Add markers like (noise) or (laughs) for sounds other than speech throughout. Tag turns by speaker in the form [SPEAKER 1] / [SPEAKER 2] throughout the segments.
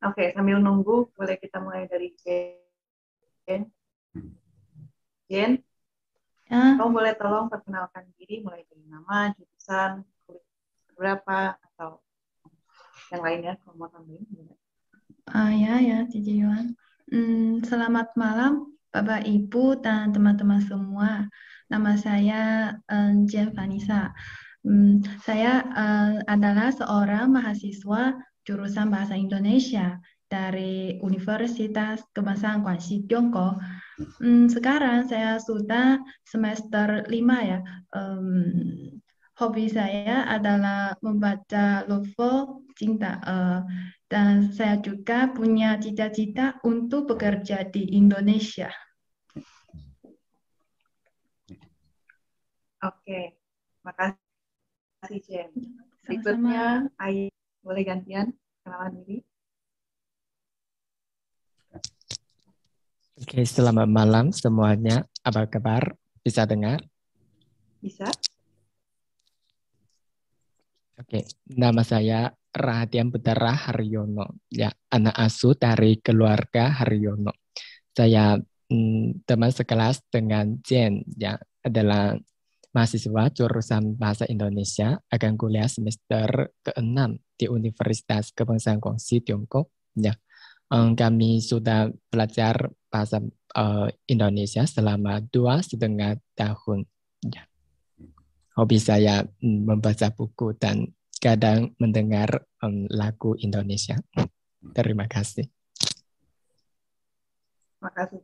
[SPEAKER 1] Oke, okay, sambil nunggu, boleh kita mulai dari Jen. Jen, uh. kamu boleh tolong perkenalkan diri, mulai dari nama, jurusan, berapa, atau yang lainnya, kalau mau tambahin.
[SPEAKER 2] Ah, ya, ya, Cici Yuan. Hmm, selamat malam, Bapak, Ibu, dan teman-teman semua. Nama saya um, eh, Jen Vanessa. Hmm, saya uh, adalah seorang mahasiswa jurusan Bahasa Indonesia dari Universitas Kebangsaan Guangxi Tiongkok. Hmm, sekarang saya sudah semester lima ya. Um, hobi saya adalah membaca novel cinta uh, dan saya juga punya cita-cita untuk bekerja di Indonesia.
[SPEAKER 1] Oke, okay. makasih Jen. Berikutnya Ayu. Boleh gantian kenalan diri.
[SPEAKER 3] Oke, selamat malam semuanya. Apa kabar? Bisa dengar? Bisa. Oke, nama saya Rahatian Putera Haryono, ya anak asuh dari keluarga Haryono. Saya mm, teman sekelas dengan Jen, ya adalah mahasiswa jurusan Bahasa Indonesia akan kuliah semester ke-6 di Universitas Kebangsaan Guangxi, Tiongkok. Ya. Eh, kami sudah belajar bahasa uh, Indonesia selama dua setengah tahun. Ya. Hobi saya mm, membaca buku dan kadang mendengar um, lagu Indonesia. Terima kasih.
[SPEAKER 1] Terima kasih,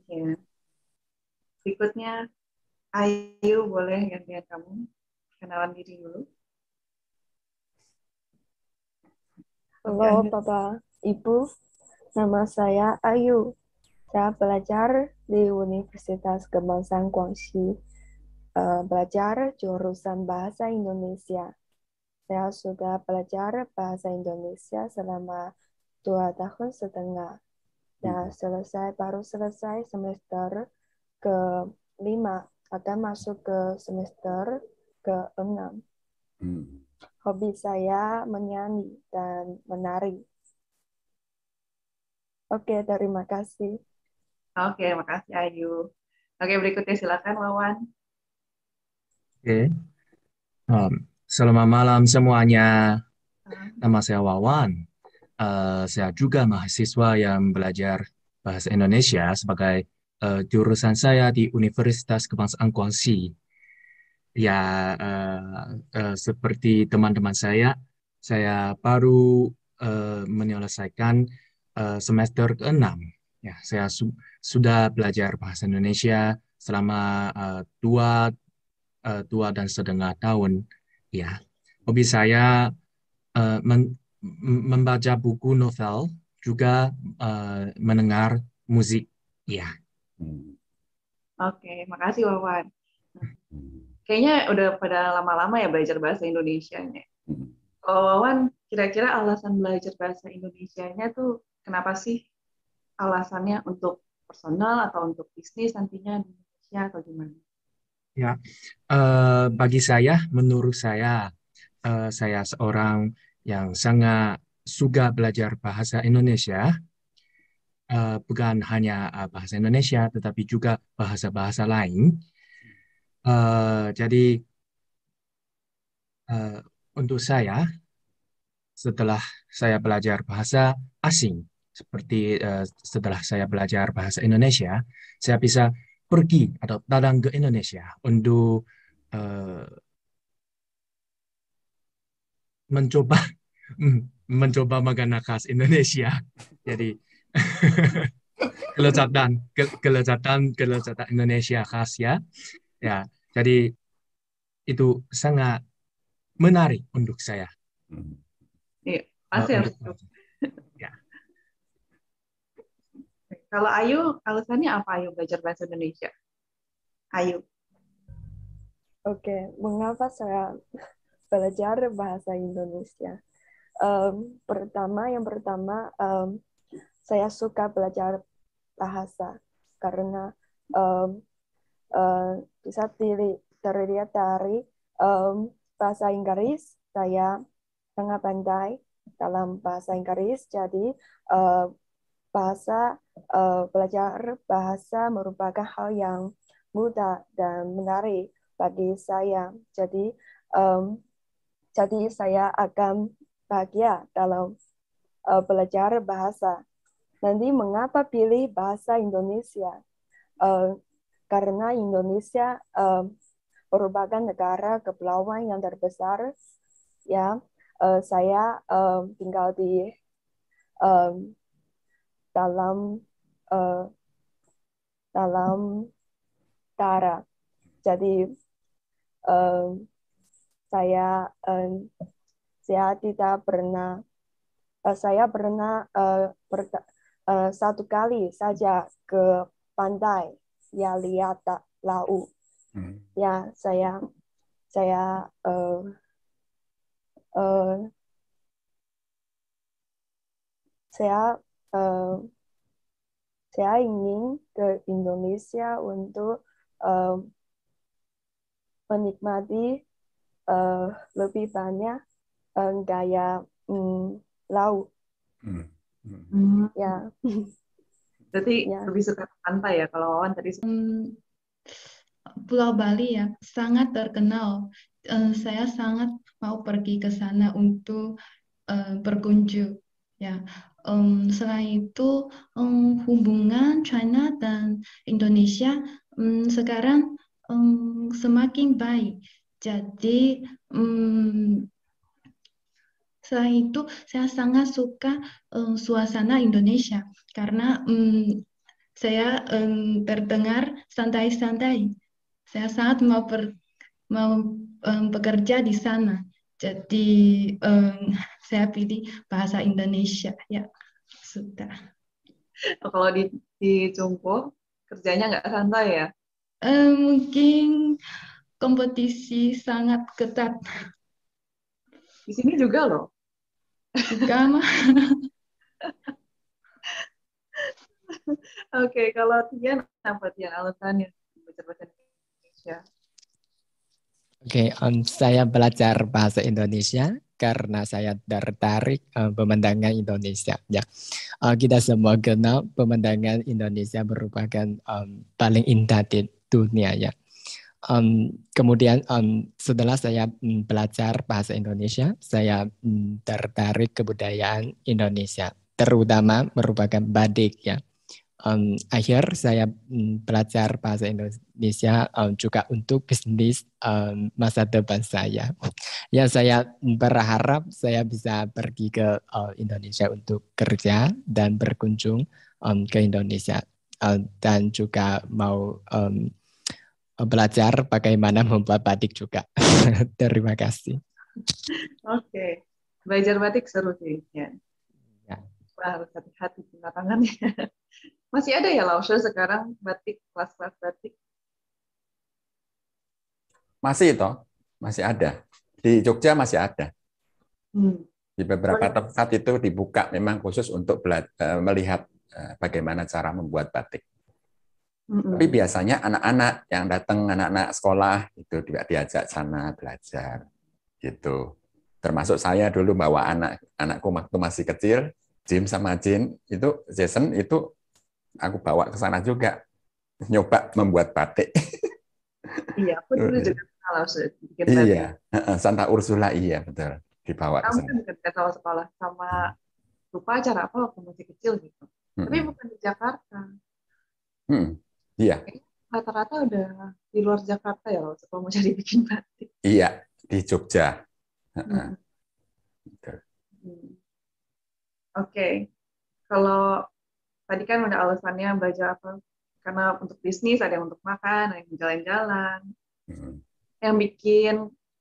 [SPEAKER 1] Berikutnya, Ayu boleh gantian kamu kenalan diri dulu. Halo iya. Bapak,
[SPEAKER 4] Ibu, nama saya Ayu. Saya belajar di Universitas Kebangsaan Guangxi. Uh, belajar jurusan Bahasa Indonesia. Saya sudah belajar Bahasa Indonesia selama dua tahun setengah. Dan nah, iya. selesai baru selesai semester ke lima ada masuk ke semester ke-6. Hmm. Hobi saya menyanyi dan menari. Oke,
[SPEAKER 1] terima kasih. Oke, terima kasih Ayu. Oke, berikutnya silakan Wawan.
[SPEAKER 5] Oke. Um, selamat malam semuanya. Nama saya Wawan. Uh, saya juga mahasiswa yang belajar bahasa Indonesia sebagai uh, jurusan saya di Universitas Kebangsaan Guangxi. Ya, uh, uh, seperti teman-teman saya, saya baru uh, menyelesaikan uh, semester ke-6. Ya, saya su sudah belajar bahasa Indonesia selama uh, dua, uh, dua dan setengah tahun. Ya, hobi saya uh, men membaca buku novel, juga uh, mendengar musik. Ya. Hmm.
[SPEAKER 1] Oke, okay, makasih Wawan. Hmm. Kayaknya udah pada lama-lama ya belajar bahasa Indonesia-nya. Hmm. Kalau Wawan, kira-kira alasan belajar bahasa Indonesia-nya tuh kenapa sih? Alasannya untuk personal atau untuk bisnis nantinya di Indonesia atau gimana?
[SPEAKER 5] Ya, uh, bagi saya, menurut saya, uh, saya seorang yang sangat suka belajar bahasa Indonesia Eh, bukan hanya eh, bahasa Indonesia, tetapi juga bahasa-bahasa lain. Uh, jadi uh, untuk saya, setelah saya belajar bahasa asing, seperti uh, setelah saya belajar bahasa Indonesia, saya bisa pergi atau datang ke Indonesia untuk uh, mencoba (laughs) mencoba makanan khas Indonesia. Jadi kelezatan (laughs) ke, kelezatan kelezatan Indonesia khas ya ya jadi itu sangat menarik untuk saya hmm.
[SPEAKER 1] iya pasti eh, ya. (laughs) ya. kalau Ayu alasannya apa Ayu belajar bahasa Indonesia Ayu
[SPEAKER 4] oke mengapa saya (laughs) belajar bahasa Indonesia um, pertama yang pertama um, saya suka belajar bahasa karena um, uh, bisa terlihat dari um, bahasa Inggris saya sangat pandai dalam bahasa Inggris jadi uh, bahasa uh, belajar bahasa merupakan hal yang mudah dan menarik bagi saya jadi um, jadi saya akan bahagia dalam uh, belajar bahasa Nanti mengapa pilih bahasa Indonesia? Uh, karena Indonesia uh, merupakan negara kepulauan yang terbesar. Ya, uh, saya uh, tinggal di uh, dalam uh, dalam utara. Jadi uh, saya uh, saya tidak pernah uh, saya pernah uh, uh, satu kali saja ke pantai ya lihat laut. Hmm. Ya saya saya uh, uh, saya uh, saya ingin ke Indonesia untuk uh, menikmati uh, lebih banyak uh,
[SPEAKER 1] gaya um, laut. Hmm. hmm. Hmm. Ya. jadi (laughs) ya. lebih suka pantai ya kalau Wawan tadi. Hmm, Pulau
[SPEAKER 2] Bali ya sangat terkenal. Uh, saya sangat mau pergi ke sana untuk uh, berkunjung. Ya. Um, selain itu um, hubungan China dan Indonesia um, sekarang um, semakin baik. Jadi um, Selain itu saya sangat suka um, suasana Indonesia karena um, saya um, terdengar santai-santai. Saya sangat mau per, mau um, bekerja di sana. Jadi um, (laughs) saya pilih bahasa Indonesia ya sudah.
[SPEAKER 1] Oh, kalau di di Jumbo, kerjanya nggak santai ya? Um, mungkin kompetisi sangat ketat. Di sini juga loh. Gana. (laughs) Oke, okay, kalau Tian apa Tian alasannya belajar bahasa Indonesia?
[SPEAKER 3] Oke, okay, um, saya belajar bahasa Indonesia karena saya tertarik uh, pemandangan Indonesia. Ya, uh, kita semua kenal pemandangan Indonesia merupakan um, paling indah di dunia ya um, kemudian um, setelah saya um, belajar bahasa Indonesia, saya um, tertarik kebudayaan Indonesia, terutama merupakan badik ya. Um, akhir saya um, belajar bahasa Indonesia um, juga untuk bisnis um, masa depan saya. Ya saya berharap saya bisa pergi ke uh, Indonesia untuk kerja dan berkunjung um, ke Indonesia um, dan juga mau um, belajar bagaimana membuat batik juga. (laughs) Terima kasih.
[SPEAKER 1] Oke, okay. belajar batik seru sih. Ya. ya. Wah, harus hati-hati di tangan ya. (laughs) Masih ada ya Lausha sekarang batik, kelas-kelas batik?
[SPEAKER 6] Masih toh, masih ada. Di Jogja masih ada. Hmm. Di beberapa oh, iya. tempat itu dibuka memang khusus untuk eh, melihat eh, bagaimana cara membuat batik. Mm-hmm. Tapi biasanya anak-anak yang datang anak-anak sekolah itu juga diajak sana belajar gitu. Termasuk saya dulu bawa anak anakku waktu masih kecil, Jim sama Jin itu Jason itu aku bawa ke sana juga nyoba membuat batik. (laughs)
[SPEAKER 1] Iya, aku dulu juga kalau sedikit iya,
[SPEAKER 6] batik. Iya, Santa Ursula iya betul dibawa ke
[SPEAKER 1] sana. dekat sama sekolah sama hmm. lupa acara apa waktu masih kecil gitu. Mm-hmm. Tapi bukan di Jakarta.
[SPEAKER 6] Hmm. Iya.
[SPEAKER 1] Rata-rata udah di luar Jakarta ya loh, kalau mau cari bikin batik.
[SPEAKER 6] Iya, di Jogja.
[SPEAKER 1] Hmm. Gitu. hmm. Oke, okay. kalau tadi kan ada alasannya baca apa? Karena untuk bisnis ada yang untuk makan, ada yang jalan-jalan. Hmm. Yang bikin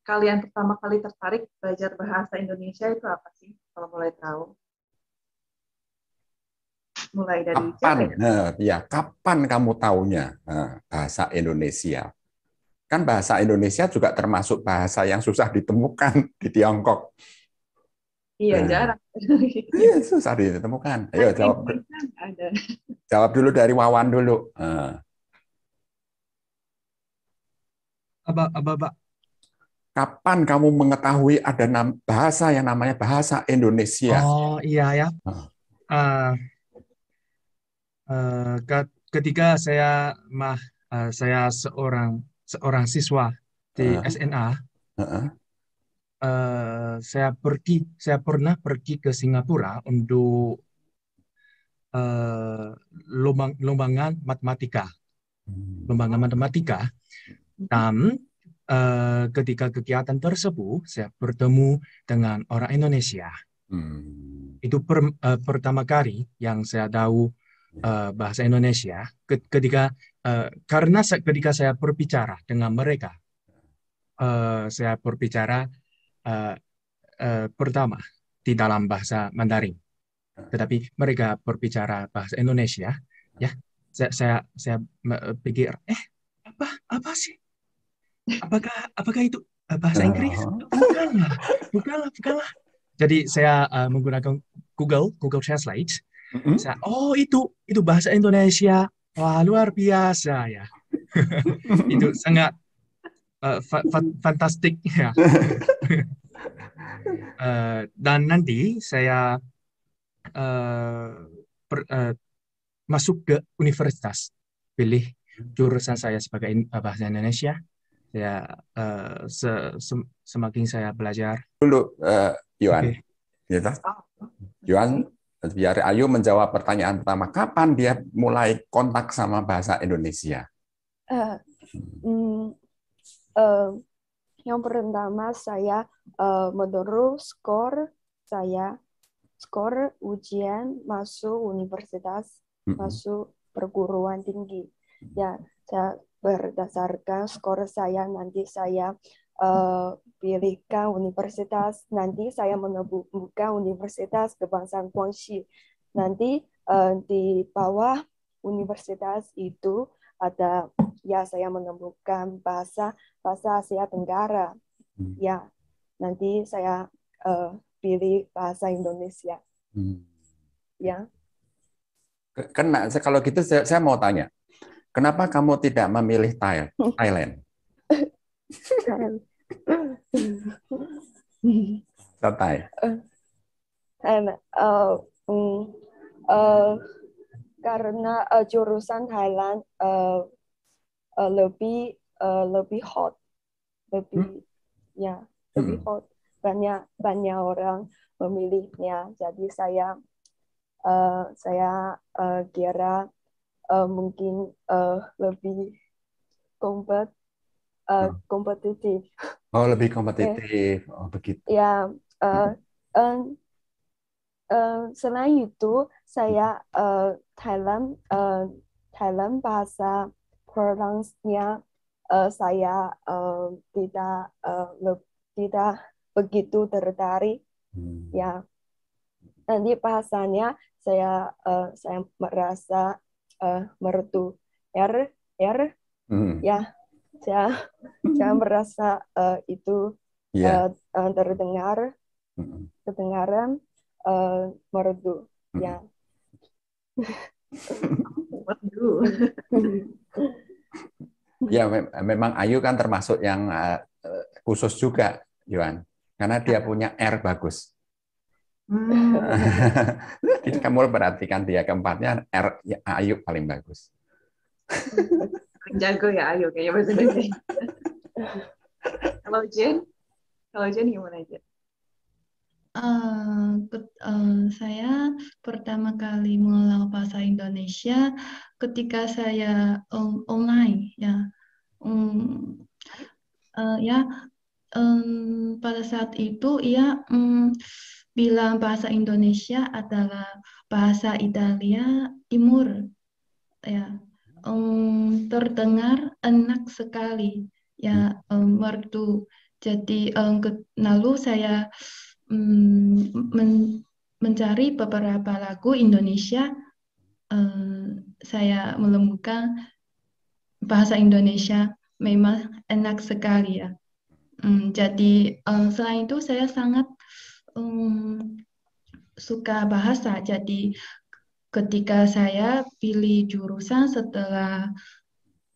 [SPEAKER 1] kalian pertama kali tertarik belajar bahasa Indonesia itu apa sih? Kalau mulai tahu? mulai dari kapan? ya?
[SPEAKER 6] Nah, ya kapan kamu tahunya nah, bahasa Indonesia? Kan bahasa Indonesia juga termasuk bahasa yang susah ditemukan (laughs) di Tiongkok.
[SPEAKER 1] Iya nah. jarang. Iya
[SPEAKER 6] susah ditemukan. Kan Ayo jawab. Jawab dulu dari Wawan dulu. Nah.
[SPEAKER 5] Aba, aba,
[SPEAKER 6] Kapan kamu mengetahui ada bahasa yang namanya bahasa Indonesia?
[SPEAKER 5] Oh iya ya. Uh, Eh, ketika saya mah uh, saya seorang seorang siswa di uh, SNA, uh, uh. Eh, uh, saya pergi saya pernah pergi ke Singapura
[SPEAKER 6] untuk
[SPEAKER 5] uh, lombang lombangan matematika, hmm. lombangan matematika. Dan uh, ketika kegiatan tersebut saya bertemu dengan orang Indonesia.
[SPEAKER 1] Hmm.
[SPEAKER 5] Itu per, uh, pertama kali yang saya tahu uh, bahasa Indonesia ketika uh, karena ketika saya berbicara dengan mereka uh, saya berbicara uh, uh, pertama di dalam bahasa Mandarin tetapi mereka berbicara bahasa Indonesia ya saya saya, saya pikir eh apa apa sih apakah apakah itu bahasa nah, Inggris uh-huh. bukanlah bukanlah bukanlah jadi saya uh, menggunakan Google Google Translate Mm-hmm. oh itu itu bahasa Indonesia. Wah luar biasa ya. (laughs) itu sangat uh, fa- fa- fantastik ya. uh, (laughs) dan nanti saya uh, per, uh, masuk ke universitas, pilih jurusan saya sebagai in- bahasa Indonesia. Ya uh, se, se, semakin saya belajar.
[SPEAKER 6] Dulu, uh, Yuan, okay. Ya, biar Ayu menjawab pertanyaan pertama, kapan dia mulai kontak sama bahasa Indonesia?
[SPEAKER 4] Uh, mm, uh, yang pertama saya uh, menurut skor saya skor ujian masuk universitas mm -hmm. masuk perguruan tinggi. Ya, saya berdasarkan skor saya nanti saya Eh, pilihkan universitas nanti saya menemukan universitas kebangsaan Guangxi nanti uh, di bawah universitas itu ada ya saya menemukan bahasa bahasa Asia Tenggara hmm. ya nanti saya uh, pilih bahasa Indonesia hmm. ya
[SPEAKER 7] kan
[SPEAKER 6] kalau gitu saya mau tanya kenapa kamu tidak memilih (laughs) Thailand Sao tài?
[SPEAKER 4] And, uh, um, uh, karena uh, jurusan Thailand uh, uh, lebih uh, lebih hot, lebih hmm? ya hmm. lebih hmm. hot banyak banyak orang memilihnya. Jadi saya uh, saya uh, kira uh, mungkin uh, lebih kompet uh, oh. kompetitif.
[SPEAKER 6] Oh, lebih kompetitif. Okay. Eh, oh, begitu.
[SPEAKER 4] Ya, uh, um, uh, selain itu saya uh, Thailand uh, Thailand bahasa Perancisnya uh, saya uh, tidak uh, tidak begitu tertarik. Hmm. Ya. Nanti bahasanya saya uh, saya merasa uh, mertu R er hmm. ya jangan saya (laughs) merasa uh, itu yeah. Iya. uh, eh, terdengar kedengaran uh, eh, merdu mm ya
[SPEAKER 1] merdu
[SPEAKER 6] (laughs) ya me memang Ayu kan termasuk yang uh, khusus juga Yuan karena dia iya. punya R bagus Hmm. (laughs) Jadi kamu perhatikan dia keempatnya R ya, Ayu paling bagus
[SPEAKER 1] jago ya Ayu kayaknya bahasa Indonesia. (laughs) Kalau Jen, kalau Jen gimana Jen?
[SPEAKER 2] Uh, uh, saya pertama kali mulai bahasa Indonesia ketika saya um, online ya um, uh, ya um, pada saat itu ya, um, bilang bahasa Indonesia adalah bahasa Italia Timur ya um, terdengar enak sekali ya um, hmm. waktu jadi um, ke, lalu saya um, men, mencari beberapa lagu Indonesia um, saya menemukan bahasa Indonesia memang enak sekali ya um, jadi um, selain itu saya sangat um, suka bahasa jadi ketika saya pilih jurusan setelah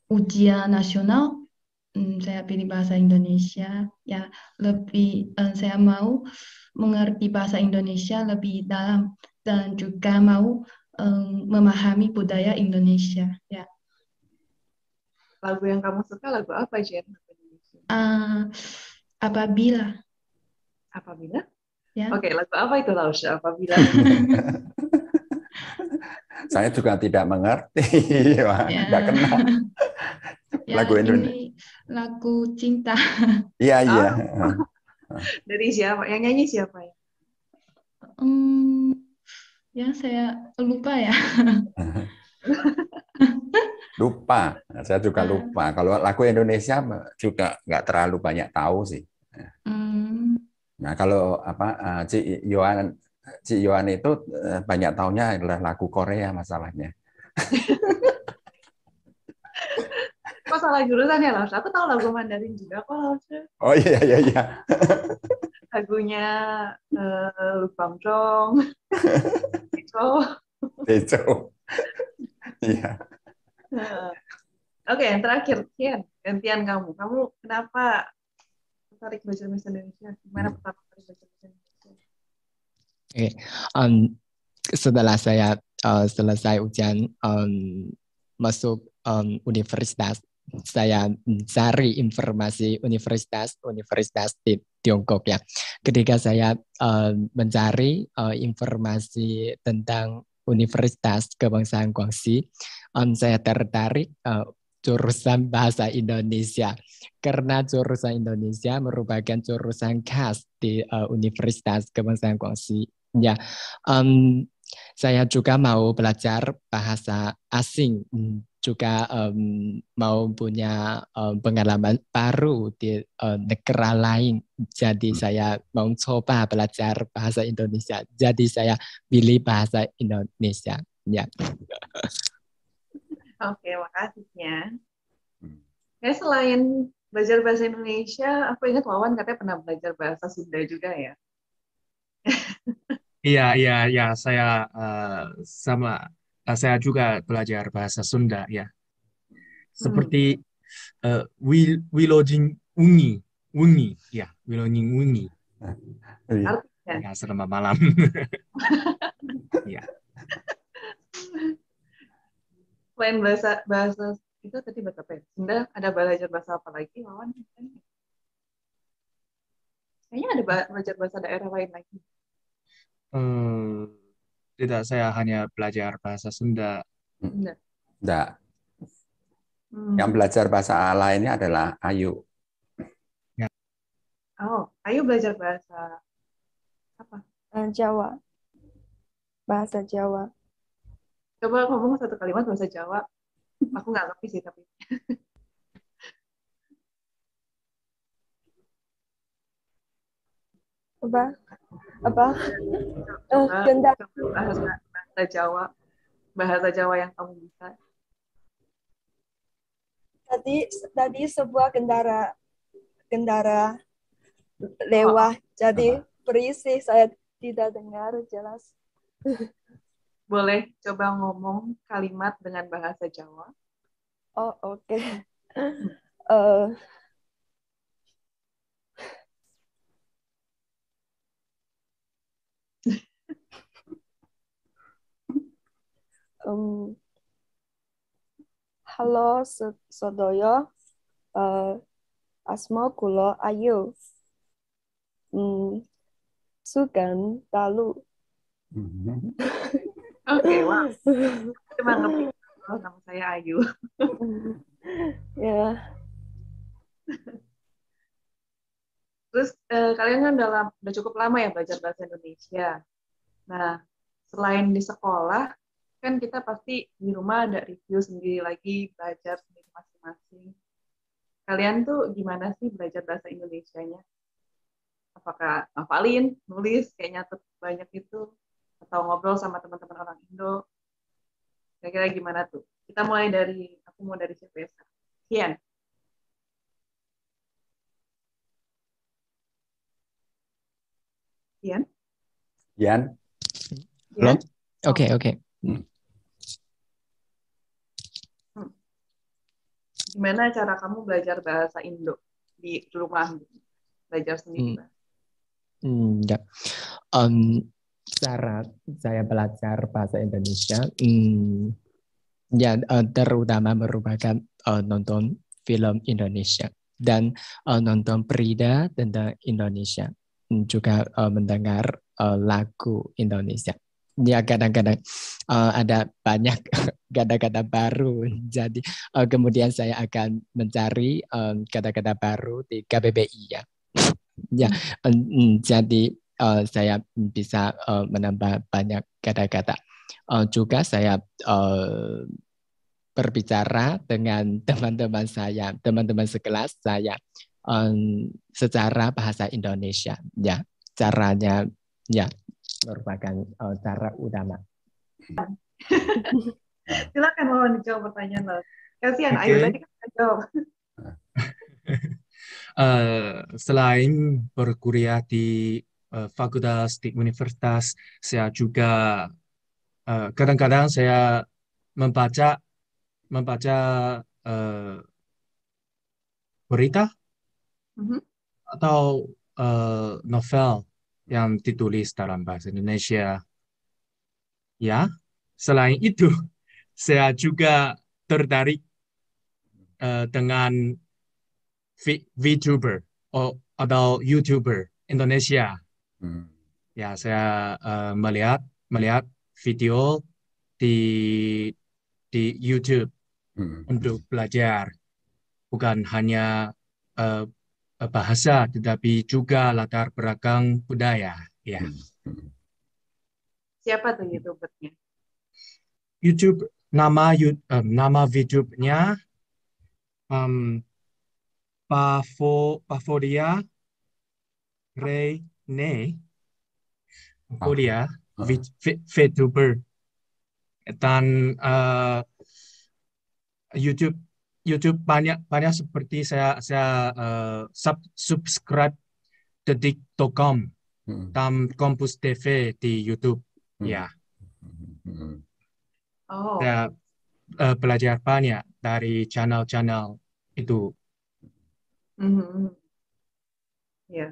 [SPEAKER 2] ujian nasional, hmm, saya pilih bahasa Indonesia. Ya, lebih um, saya mau mengerti bahasa Indonesia lebih dalam dan juga mau um, memahami budaya Indonesia.
[SPEAKER 1] Ya. Lagu yang kamu suka lagu apa, Jen? Uh, eh, apabila. Apabila? Ya. Oke, okay, lagu apa itu Lausha? Apabila. (laughs)
[SPEAKER 6] saya juga tidak mengerti, tidak (laughs) ya. nggak kenal. Ya, lagu Indonesia. Ini
[SPEAKER 1] lagu cinta. Iya oh. iya. Oh. (laughs) Dari siapa? Yang nyanyi siapa ya?
[SPEAKER 2] Hmm, ya saya lupa ya.
[SPEAKER 6] (laughs) lupa, saya juga ah. lupa. Kalau lagu Indonesia juga nggak terlalu banyak tahu sih.
[SPEAKER 2] Hmm.
[SPEAKER 6] Nah kalau apa eh, Cik Yohan Si Yohan itu eh, banyak taunya adalah lagu Korea masalahnya.
[SPEAKER 1] Masalah (laughs) jurusan ya, Laus. Aku tahu lagu Mandarin juga kok,
[SPEAKER 6] Oh iya, iya, iya.
[SPEAKER 1] (laughs) Lagunya uh, eh, Lu Bang Chong. Beco.
[SPEAKER 6] (laughs)
[SPEAKER 1] Iya. Eh, oke, yang terakhir, Kian. Gantian kamu. Kamu kenapa tertarik belajar bahasa Indonesia? Gimana hmm. pertama kali belajar bahasa Indonesia?
[SPEAKER 3] Oke, okay. um, setelah saya uh, selesai ujian um, masuk um, universitas, saya mencari informasi universitas universitas di Tiongkok ya. Ketika saya uh, mencari uh, informasi tentang Universitas Kebangsaan Guangxi, um, saya tertarik uh, jurusan bahasa Indonesia karena jurusan Indonesia merupakan jurusan khas di uh, Universitas Kebangsaan Guangxi Ya, um, saya juga mau belajar bahasa asing, hmm, juga um, mau punya um, pengalaman baru di um, negara lain. Jadi hmm. saya mau coba belajar bahasa Indonesia. Jadi saya pilih bahasa Indonesia. Ya.
[SPEAKER 1] (laughs) Oke, makasihnya. Ya selain belajar bahasa Indonesia, aku ingat Wawan katanya pernah belajar bahasa Sunda juga ya.
[SPEAKER 5] (laughs) Iya, iya, iya. Saya uh, sama uh, saya juga belajar bahasa Sunda ya. Seperti uh, Wil- Wilojing Ungi, Ungi, ya, Wilojing Ungi. Ah, iya. Artinya. Ya, selamat malam. (laughs)
[SPEAKER 1] Iya. Selain bahasa bahasa itu tadi bahasa apa ya? Sunda ada belajar bahasa apa lagi, Wawan? Kayaknya ada belajar bahasa daerah lain lagi
[SPEAKER 5] tidak saya hanya belajar bahasa Sunda.
[SPEAKER 1] Tidak. Tidak. Hmm. Yang
[SPEAKER 6] belajar bahasa lainnya adalah Ayu.
[SPEAKER 1] Ya. Oh, Ayu belajar bahasa
[SPEAKER 4] apa? Eh, Jawa. Bahasa Jawa.
[SPEAKER 1] Coba ngomong satu kalimat bahasa Jawa. Aku nggak ngerti sih tapi. Coba
[SPEAKER 4] apa uh, bahasa,
[SPEAKER 1] bahasa Jawa bahasa Jawa yang kamu bisa
[SPEAKER 4] tadi tadi sebuah kendara kendara lewat oh. jadi berisi saya tidak dengar jelas
[SPEAKER 1] boleh coba ngomong kalimat dengan bahasa Jawa oh oke okay. Hmm. uh, eh,
[SPEAKER 4] um, halo Sodoyo, uh, eh, asma kulo ayu um, sugan dalu (laughs) oke wah cuma ngerti
[SPEAKER 1] oh, nama saya ayu (laughs) ya Terus eh, kalian kan dalam udah cukup lama ya belajar bahasa Indonesia. Nah, selain di sekolah, kan kita pasti di rumah ada review sendiri lagi, belajar sendiri masing-masing. Kalian tuh gimana sih belajar bahasa Indonesia-nya Apakah ngapalin, nulis, kayaknya nyatet banyak itu? Atau ngobrol sama teman-teman orang Indo? Kira-kira gimana tuh? Kita mulai dari, aku mau dari siapa ya? Kian. Kian?
[SPEAKER 6] Kian? Belum? Oke, oke. Hmm.
[SPEAKER 1] gimana cara kamu belajar bahasa Indo di rumah belajar sendiri hmm.
[SPEAKER 3] Hmm, ya. Um, cara saya belajar bahasa Indonesia, hmm, ya uh, terutama merupakan uh, nonton film Indonesia dan uh, nonton berita tentang Indonesia, juga uh, mendengar uh, lagu Indonesia ya kadang-kadang uh, ada banyak (laughs) kata-kata baru. Jadi uh, kemudian saya akan mencari kata eh, kata-kata baru di KBBI ya. ya, um, jadi uh, saya bisa uh, menambah banyak kata-kata. Uh, juga saya uh, berbicara dengan (laughs) teman-teman saya, teman-teman sekelas saya um, secara bahasa Indonesia. Ya, caranya ya merupakan uh, cara utama. (laughs)
[SPEAKER 1] Silakan mau menjawab pertanyaan lo. Kasihan okay. Ayu tadi kan jawab.
[SPEAKER 5] Uh, (laughs) selain berkuliah di uh, fakultas di universitas, saya juga kadang-kadang uh, saya membaca membaca uh, berita mm -hmm. atau uh, novel yang ditulis dalam bahasa Indonesia. Ya, selain itu, (laughs) saya juga tertarik uh, dengan v VTuber atau YouTuber Indonesia. Hmm. Ya, saya uh, melihat melihat video di di YouTube hmm. untuk belajar, bukan hanya uh, Eh, bahasa tetapi juga latar belakang budaya ya hmm, hmm.
[SPEAKER 1] siapa tuh youtubernya
[SPEAKER 5] YouTube nama YouTube, eh, um, nama youtube um, Pavo, Pavoria Rene Pavoria VTuber dan uh, YouTube YouTube banyak banyak seperti saya saya uh, subscribe detik.com tam hmm. dan Kompus TV di YouTube hmm. ya. Hmm.
[SPEAKER 1] Oh. Saya
[SPEAKER 5] uh, belajar banyak dari channel-channel itu.
[SPEAKER 1] Mm-hmm. Ya. Yeah.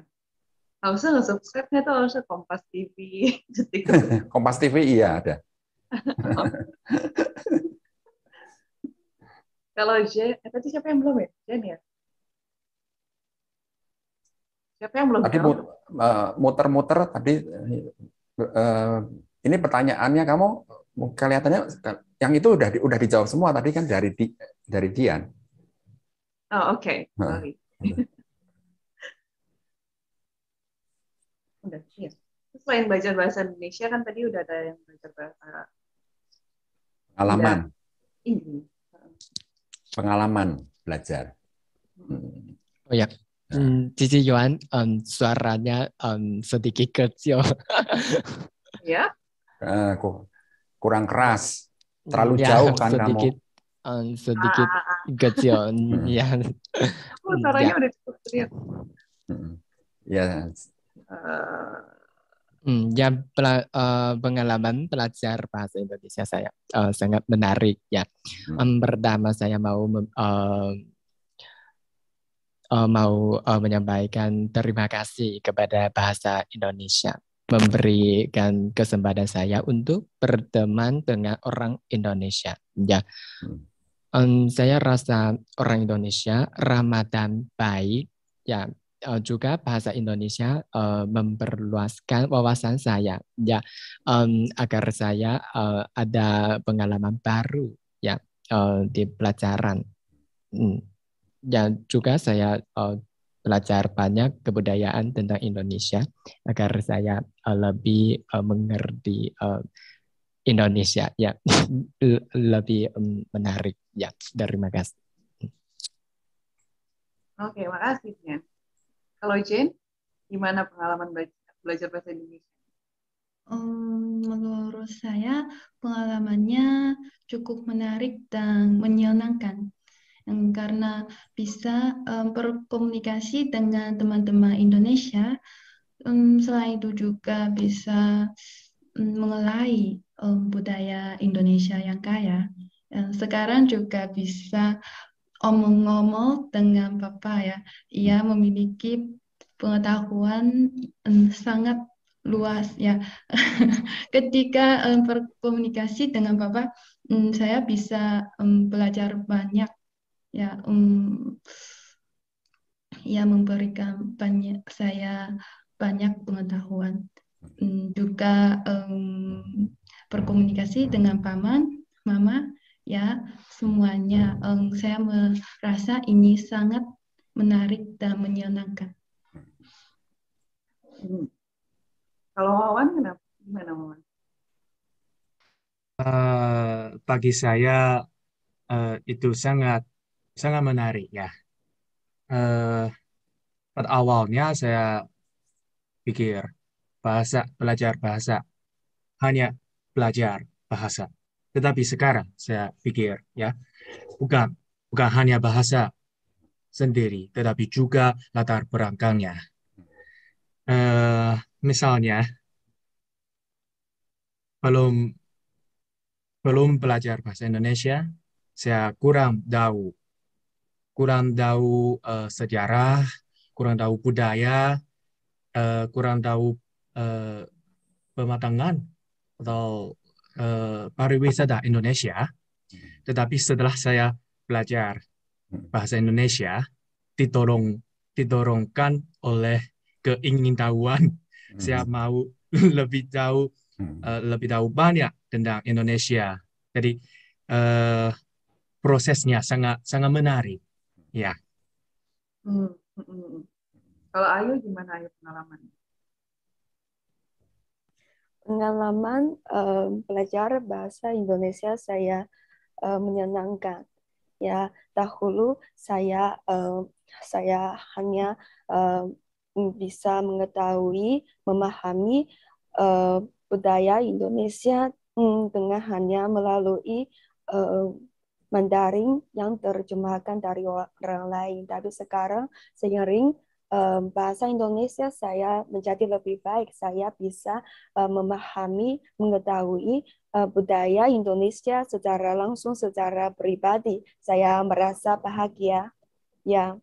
[SPEAKER 1] Harusnya nge-subscribe tuh harusnya Kompas TV. (laughs)
[SPEAKER 6] (laughs) Kompas TV iya ada.
[SPEAKER 1] (laughs) Kalau Jen, eh, tadi siapa yang belum ya? Jen ya?
[SPEAKER 6] Siapa yang belum? Tadi eh, muter-muter tadi uh, ini pertanyaannya kamu kelihatannya yang itu udah di, udah dijawab semua tadi kan dari di, dari Dian.
[SPEAKER 1] Oh oke, nah. okay. (laughs) udah Terus iya. selain belajar bahasa Indonesia kan tadi udah ada yang belajar bahasa
[SPEAKER 6] Alaman. Inggris. Iya. Iya pengalaman belajar.
[SPEAKER 3] Oh ya, nah. hmm, Cici Yuan, um, suaranya um, sedikit kecil. (laughs)
[SPEAKER 1] ya?
[SPEAKER 6] Uh, kurang keras, terlalu yeah, jauh kan sedikit,
[SPEAKER 3] kamu? Um, sedikit ah. ah, ah. kecil. (laughs) Hmm, hmm. ya. Oh, suaranya ya. udah cukup Ya. Uh, Hmm, ya pela, uh, pengalaman belajar bahasa Indonesia saya uh, sangat menarik ya. Hmm. Um, pertama saya mau uh, uh, mau uh, menyampaikan terima kasih kepada bahasa Indonesia memberikan kesempatan saya untuk berteman dengan orang Indonesia. Ya, um, saya rasa orang Indonesia Ramadan baik ya uh, juga bahasa Indonesia uh, memperluaskan wawasan saya ya um, agar saya uh, ada pengalaman baru ya uh, di pelajaran hmm. ya juga saya uh, belajar banyak kebudayaan tentang Indonesia agar saya uh, lebih uh, mengerti uh, Indonesia ya (laughs) lebih um, menarik ya terima kasih.
[SPEAKER 1] Oke, okay, makasih ya. Kalau Jane, gimana pengalaman belajar bahasa Indonesia?
[SPEAKER 2] Um, menurut saya pengalamannya cukup menarik dan menyenangkan karena bisa um, berkomunikasi dengan teman-teman Indonesia. Um, selain itu juga bisa um, mengelai um, budaya Indonesia yang kaya. Um, sekarang juga bisa omong-omong dengan papa ya, ia memiliki pengetahuan sangat luas ya. (laughs) Ketika berkomunikasi dengan papa, saya bisa belajar banyak ya, um, memberikan banyak saya banyak pengetahuan. juga berkomunikasi dengan paman, mama ya semuanya. Um, saya merasa ini sangat menarik
[SPEAKER 1] dan menyenangkan. Hmm. Kalau Wawan Gimana Wawan?
[SPEAKER 5] Uh, bagi saya uh, itu sangat sangat menarik ya. Uh, awalnya saya pikir bahasa belajar bahasa hanya belajar bahasa tetapi sekarang saya pikir ya bukan bukan hanya bahasa sendiri, tetapi juga latar belakangnya. Uh, misalnya belum belum belajar bahasa Indonesia, saya kurang tahu kurang tahu uh, sejarah, kurang tahu budaya, uh, kurang tahu uh, pematangan atau Eh, pariwisata Indonesia, tetapi setelah saya belajar bahasa Indonesia, didorong didorongkan oleh keingintahuan hmm. saya mau (laughs) lebih tahu uh, lebih tahu banyak tentang Indonesia. Jadi uh, prosesnya sangat sangat menarik, ya.
[SPEAKER 1] Hmm. hmm, hmm Kalau Ayu gimana Ayu pengalamannya?
[SPEAKER 4] pengalaman um, belajar bahasa Indonesia saya um, menyenangkan. Ya, dahulu saya um, saya hanya um, bisa mengetahui, memahami um, budaya Indonesia um, dengan hanya melalui um, Mandarin yang terjemahkan dari orang lain. Tapi sekarang seiring um, bahasa Indonesia saya menjadi lebih baik. Saya bisa uh, memahami, mengetahui uh, budaya Indonesia secara langsung, secara pribadi. Saya merasa bahagia. Ya,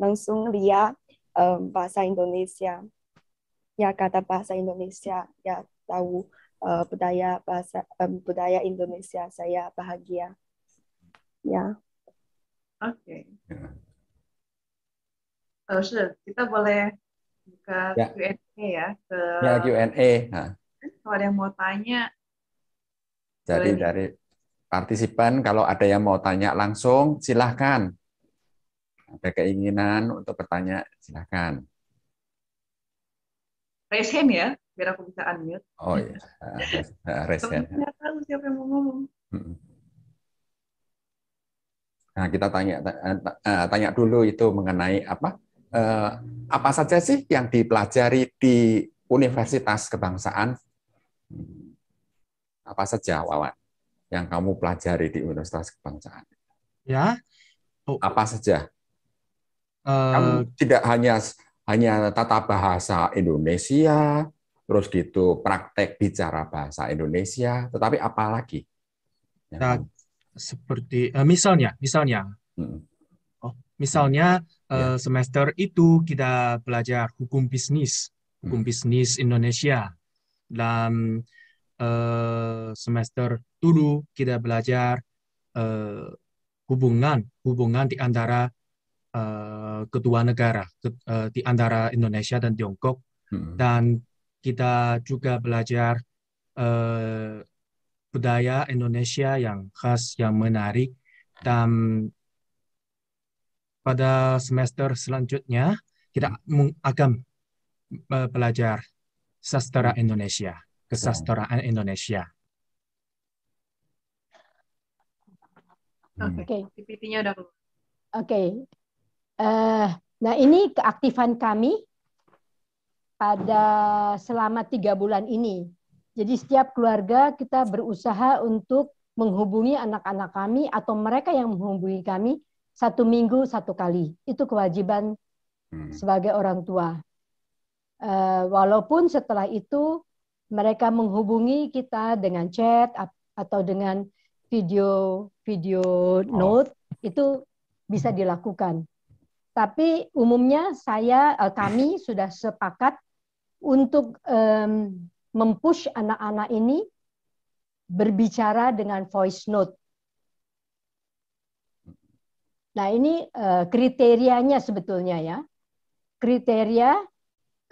[SPEAKER 4] langsung lihat um, bahasa Indonesia. Ya, kata bahasa Indonesia. Ya, tahu uh, budaya bahasa um, budaya Indonesia. Saya bahagia.
[SPEAKER 1] Ya. Oke. Okay. Ya. Oh, sure. kita boleh buka ya. Q&A ya ke ya, Q&A. Nah. Kalau ada yang mau tanya.
[SPEAKER 6] Jadi boleh. dari partisipan kalau ada yang mau tanya langsung silahkan. Ada keinginan untuk bertanya silahkan.
[SPEAKER 1] Raise hand ya, biar aku bisa unmute.
[SPEAKER 6] Oh iya, raise hand. Tidak
[SPEAKER 1] tahu siapa yang mau ngomong.
[SPEAKER 6] Nah, kita tanya eh, eh, tanya dulu itu mengenai apa? eh, apa saja sih yang dipelajari di Universitas Kebangsaan? Hmm, apa saja, Wawan, yang kamu pelajari di Universitas Kebangsaan? Ya. Oh. Apa saja? Uh, eh, kamu tidak hanya hanya tata bahasa Indonesia, terus gitu praktek bicara bahasa Indonesia, tetapi apa lagi? Nah, seperti
[SPEAKER 5] eh, misalnya, misalnya hmm. Misalnya yeah. Hmm. uh, ya. semester itu kita belajar hukum bisnis, hukum hmm. bisnis Indonesia. dan uh, semester dulu kita belajar uh, hubungan hubungan di antara uh, eh, kedua negara, ke, uh, di antara Indonesia dan Tiongkok. Hmm. Dan kita juga belajar uh, budaya Indonesia yang khas, yang menarik, dan pada semester selanjutnya kita hmm. akan belajar e, sastra Indonesia, kesastraan Indonesia.
[SPEAKER 1] Hmm.
[SPEAKER 8] Oke, PPT-nya udah Oke. Eh, nah, ini keaktifan kami pada selama tiga bulan ini. Jadi setiap keluarga kita berusaha untuk menghubungi anak-anak kami atau mereka yang menghubungi kami satu minggu satu kali. Itu kewajiban hmm. sebagai orang tua. Eh, walaupun setelah itu mereka menghubungi kita dengan chat atau dengan video video oh. note itu bisa dilakukan. Tapi umumnya saya eh, kami (laughs) sudah sepakat untuk mempush anak-anak ini berbicara dengan voice note Nah ini uh, kriterianya sebetulnya ya. Kriteria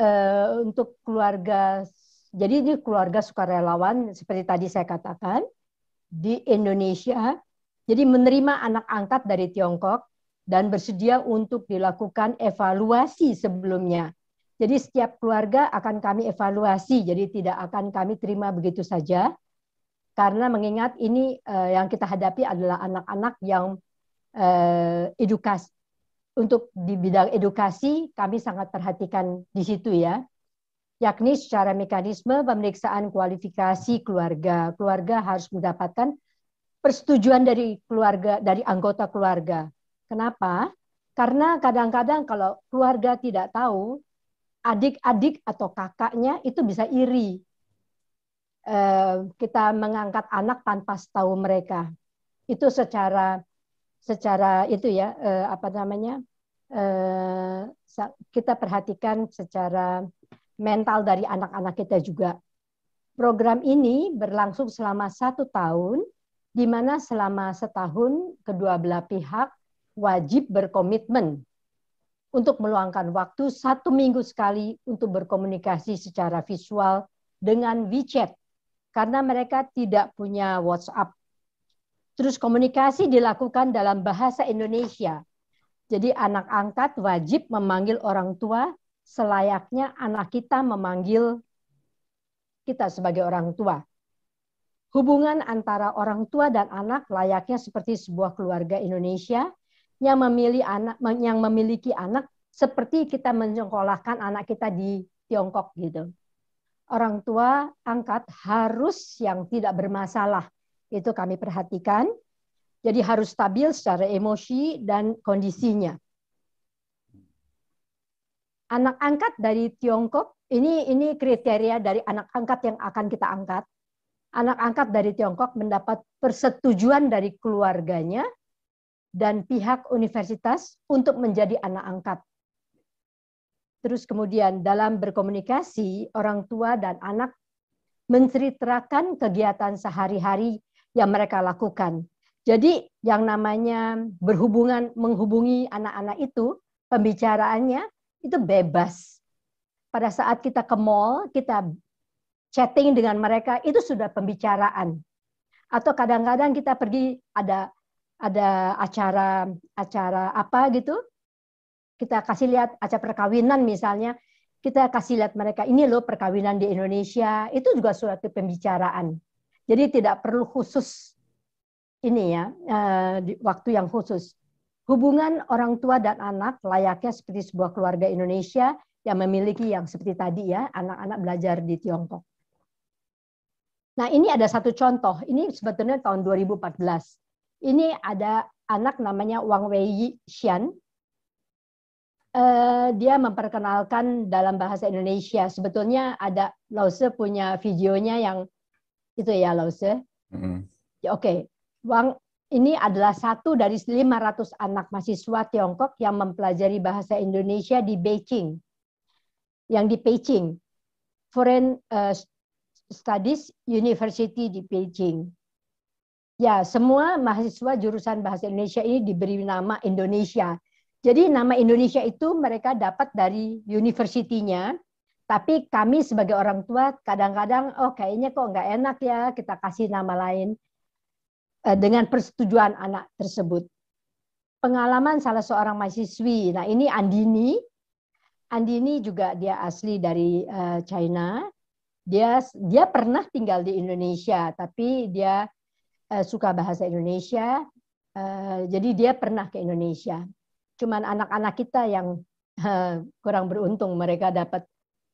[SPEAKER 8] uh, untuk keluarga, jadi ini keluarga sukarelawan seperti tadi saya katakan, di Indonesia, jadi menerima anak angkat dari Tiongkok dan bersedia untuk dilakukan evaluasi sebelumnya. Jadi setiap keluarga akan kami evaluasi, jadi tidak akan kami terima begitu saja. Karena mengingat ini uh, yang kita hadapi adalah anak-anak yang eh, edukasi untuk di bidang edukasi kami sangat perhatikan di situ ya yakni secara mekanisme pemeriksaan kualifikasi keluarga keluarga harus mendapatkan persetujuan dari keluarga dari anggota keluarga kenapa karena kadang-kadang kalau keluarga tidak tahu adik-adik atau kakaknya itu bisa iri eh, kita mengangkat anak tanpa tahu mereka itu secara secara itu ya eh, apa namanya eh, kita perhatikan secara mental dari anak-anak kita juga. Program ini berlangsung selama satu tahun, di mana selama setahun kedua belah pihak wajib berkomitmen untuk meluangkan waktu satu minggu sekali untuk berkomunikasi secara visual dengan WeChat karena mereka tidak punya WhatsApp Terus komunikasi dilakukan dalam bahasa Indonesia. Jadi anak angkat wajib memanggil orang tua selayaknya anak kita memanggil kita sebagai orang tua. Hubungan antara orang tua dan anak layaknya seperti sebuah keluarga Indonesia yang memilih anak yang memiliki anak seperti kita menyekolahkan anak kita di Tiongkok gitu. Orang tua angkat harus yang tidak bermasalah itu kami perhatikan. Jadi harus stabil secara emosi dan kondisinya. Anak angkat dari Tiongkok, ini ini kriteria dari anak angkat yang akan kita angkat. Anak angkat dari Tiongkok mendapat persetujuan dari keluarganya dan pihak universitas untuk menjadi anak angkat. Terus kemudian dalam berkomunikasi, orang tua dan anak menceritakan kegiatan sehari-hari yang mereka lakukan. Jadi yang namanya berhubungan menghubungi anak-anak itu pembicaraannya itu bebas. Pada saat kita ke mall, kita chatting dengan mereka itu sudah pembicaraan. Atau kadang-kadang kita pergi ada ada acara acara apa gitu. Kita kasih lihat acara perkawinan misalnya, kita kasih lihat mereka ini loh perkawinan di Indonesia, itu juga suatu pembicaraan. Jadi tidak perlu khusus ini ya, eh, waktu yang khusus. Hubungan orang tua dan anak layaknya seperti sebuah keluarga Indonesia yang memiliki yang seperti tadi ya, anak-anak belajar di Tiongkok. Nah, ini ada satu contoh. Ini sebetulnya tahun 2014. Ini ada anak namanya Wang Wei Xian. Eh, dia memperkenalkan dalam bahasa Indonesia. Sebetulnya ada Lause punya videonya yang itu ya Lause. Ya? Mm-hmm. Ya, Oke, okay. Wang ini adalah satu dari 500 anak mahasiswa Tiongkok yang mempelajari bahasa Indonesia di Beijing. Yang di Beijing, Foreign uh, Studies University di Beijing. Ya, semua mahasiswa jurusan bahasa Indonesia ini diberi nama Indonesia. Jadi nama Indonesia itu mereka dapat dari universitinya tapi kami sebagai orang tua kadang-kadang, oh kayaknya kok nggak enak ya kita kasih nama lain eh, dengan persetujuan anak tersebut. Pengalaman salah seorang mahasiswi, nah ini Andini, Andini juga dia asli dari eh, China. Dia dia pernah tinggal di Indonesia, tapi dia eh, suka bahasa Indonesia. Jadi dia pernah ke Indonesia. Cuman anak-anak kita yang kurang beruntung mereka dapat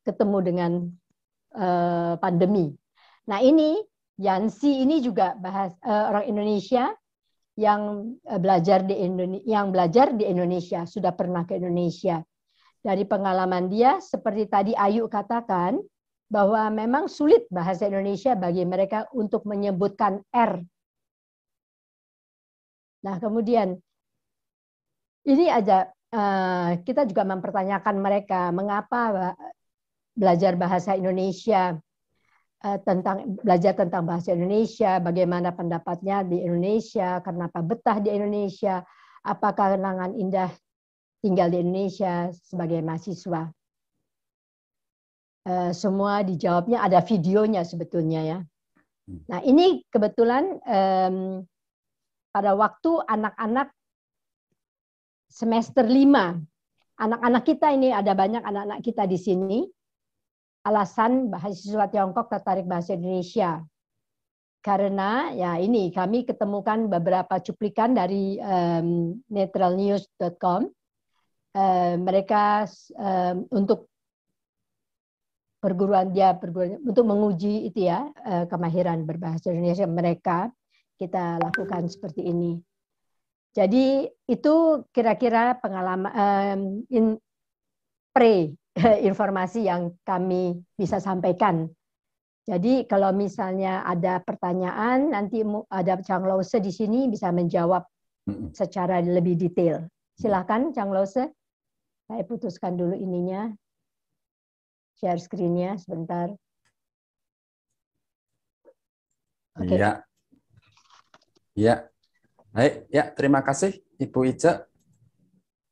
[SPEAKER 8] ketemu dengan uh, pandemi. Nah ini Yansi ini juga bahas uh, orang Indonesia yang uh, belajar di Indonesia, yang belajar di Indonesia sudah pernah ke Indonesia. Dari pengalaman dia, seperti tadi Ayu katakan bahwa memang sulit bahasa Indonesia bagi mereka untuk menyebutkan R. Nah kemudian ini aja kita juga mempertanyakan mereka mengapa belajar bahasa Indonesia eh, tentang belajar tentang bahasa Indonesia, bagaimana pendapatnya di Indonesia, kenapa betah di Indonesia, apakah kenangan indah tinggal di Indonesia sebagai mahasiswa. Eh, semua dijawabnya ada videonya sebetulnya ya. Hmm. Nah ini kebetulan pada waktu anak-anak semester 5, anak-anak kita ini ada banyak anak-anak kita di sini alasan mahasiswa Tiongkok tertarik bahasa Indonesia. Karena ya ini kami ketemukan beberapa cuplikan dari um, netralnews.com. Um, eh, mereka um, untuk perguruan dia perguruan untuk menguji itu ya uh, kemahiran berbahasa Indonesia mereka kita lakukan seperti ini. Jadi itu kira-kira pengalaman um, in pre (laughs) informasi yang kami bisa sampaikan. Jadi kalau misalnya ada pertanyaan, nanti ada Chang Lause di sini bisa menjawab secara lebih detail. Silahkan Chang Lause. Saya putuskan dulu ininya. Share screen-nya sebentar.
[SPEAKER 1] Iya. Okay. Iya.
[SPEAKER 6] Baik, ya terima kasih Ibu Ica.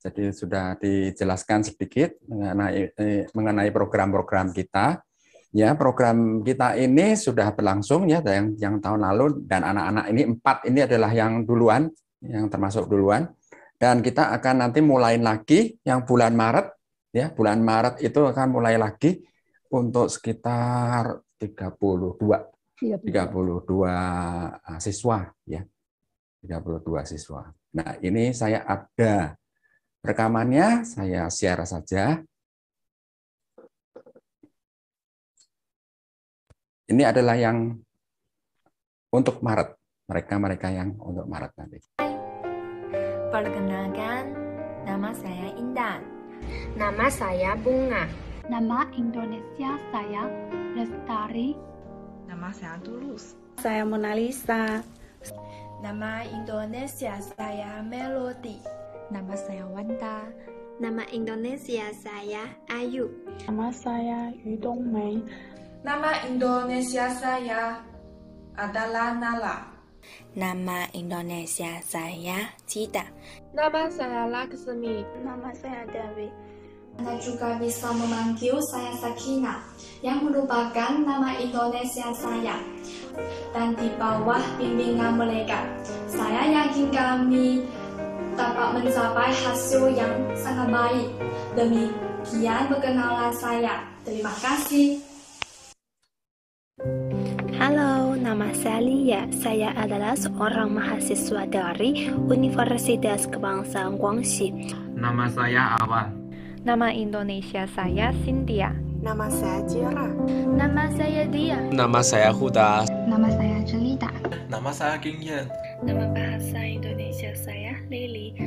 [SPEAKER 6] Jadi sudah dijelaskan sedikit mengenai eh, mengenai program-program kita. Ya, program kita ini sudah berlangsung ya yang yang tahun lalu dan anak-anak ini empat ini adalah yang duluan, yang termasuk duluan. Dan kita akan nanti mulai lagi yang bulan Maret ya, bulan Maret itu akan mulai lagi untuk sekitar 32 32 iya, ah, siswa ya. 32 siswa. Nah, ini saya ada Rekamannya saya share saja. Ini adalah yang untuk Maret. Mereka-mereka yang untuk Maret nanti.
[SPEAKER 4] Perkenalkan, nama saya Indah.
[SPEAKER 2] Nama saya Bunga. Nama Indonesia saya Lestari. Nama saya Tulus. Saya Mona Lisa. Nama Indonesia saya Melody. Nama saya Wanda. Nama Indonesia saya Ayu. Nama saya Yu Dongmei. Nama Indonesia saya adalah Nala.
[SPEAKER 8] Nama Indonesia saya Cita.
[SPEAKER 2] Nama saya Laksmi. Nama saya Dewi.
[SPEAKER 8] Anda juga bisa memanggil saya Sakina, yang merupakan nama Indonesia saya. Dan di bawah bimbingan mereka, saya
[SPEAKER 2] yakin kami dapat mencapai hasil yang sangat baik. Demikian perkenalan saya. Terima kasih. Halo, nama saya Lia. Saya adalah seorang mahasiswa dari Universitas Kebangsaan Guangxi.
[SPEAKER 6] Nama saya Awan.
[SPEAKER 2] Nama Indonesia saya Cynthia. Nama saya Jira. Nama
[SPEAKER 3] saya Dia.
[SPEAKER 5] Nama saya Huda.
[SPEAKER 2] Nama
[SPEAKER 3] saya Jelita. Nama saya Kingyan. Nama bahasa
[SPEAKER 2] Indonesia saya Lili,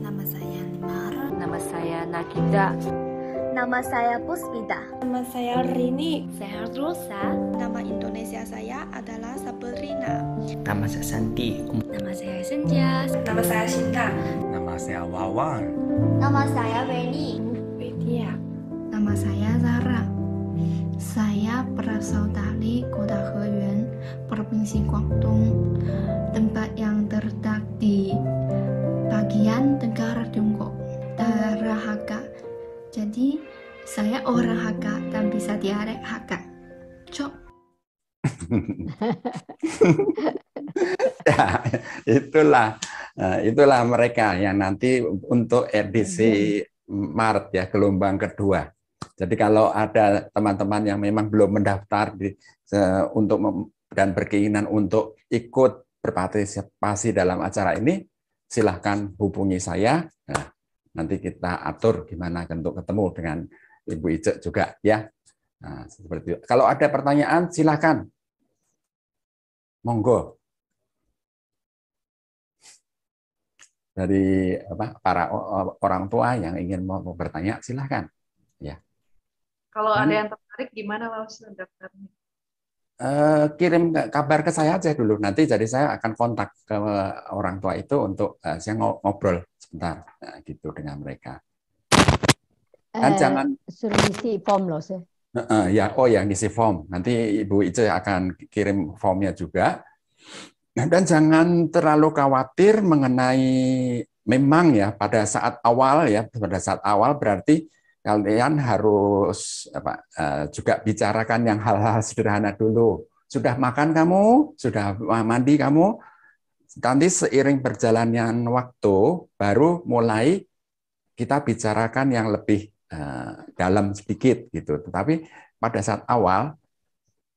[SPEAKER 2] Nama saya Limar. Nama saya
[SPEAKER 3] Nakida. Nama saya Puspita, Nama saya Rini.
[SPEAKER 2] Saya Rosa. Nama Indonesia saya adalah Sabrina. Nama saya Santi. Nama saya Senja. Nama saya Sinta.
[SPEAKER 5] Nama saya Wawan.
[SPEAKER 2] Nama saya Weni. Wedia. Nama saya Zara. Saya berasal dari kota Heyuan, Provinsi Guangdong, tempat yang terletak
[SPEAKER 4] di Hunian Tegar Tiongkok, Jadi saya orang Haka dan bisa diarek Haka, Cok. (laughs)
[SPEAKER 6] Ya, itulah eh, itulah mereka yang nanti untuk edisi mm-hmm. Maret ya gelombang kedua. Jadi kalau ada teman-teman yang memang belum mendaftar di, eh, untuk dan berkeinginan untuk ikut berpartisipasi dalam acara ini, silahkan hubungi saya. Nah, nanti kita atur gimana untuk ketemu dengan Ibu Ice juga ya. Nah, seperti itu. Kalau ada pertanyaan silahkan. Monggo. Dari apa, para orang tua yang ingin mau, bertanya silahkan. Ya.
[SPEAKER 1] Kalau hmm. ada yang tertarik gimana langsung daftarnya?
[SPEAKER 6] Eh, kirim kabar ke saya aja dulu nanti jadi saya akan kontak ke orang tua itu untuk uh, saya ngobrol sebentar nah, gitu dengan mereka dan eh, jangan
[SPEAKER 8] suruh isi form loh sih uh,
[SPEAKER 6] uh, ya oh ya ngisi form nanti ibu itu akan kirim formnya juga nah, dan jangan terlalu khawatir mengenai memang ya pada saat awal ya pada saat awal berarti kalian harus apa, eh, juga bicarakan yang hal-hal sederhana dulu. Sudah makan kamu, sudah mandi kamu, nanti seiring berjalannya waktu baru mulai kita bicarakan yang lebih eh, dalam sedikit gitu. Tetapi pada saat awal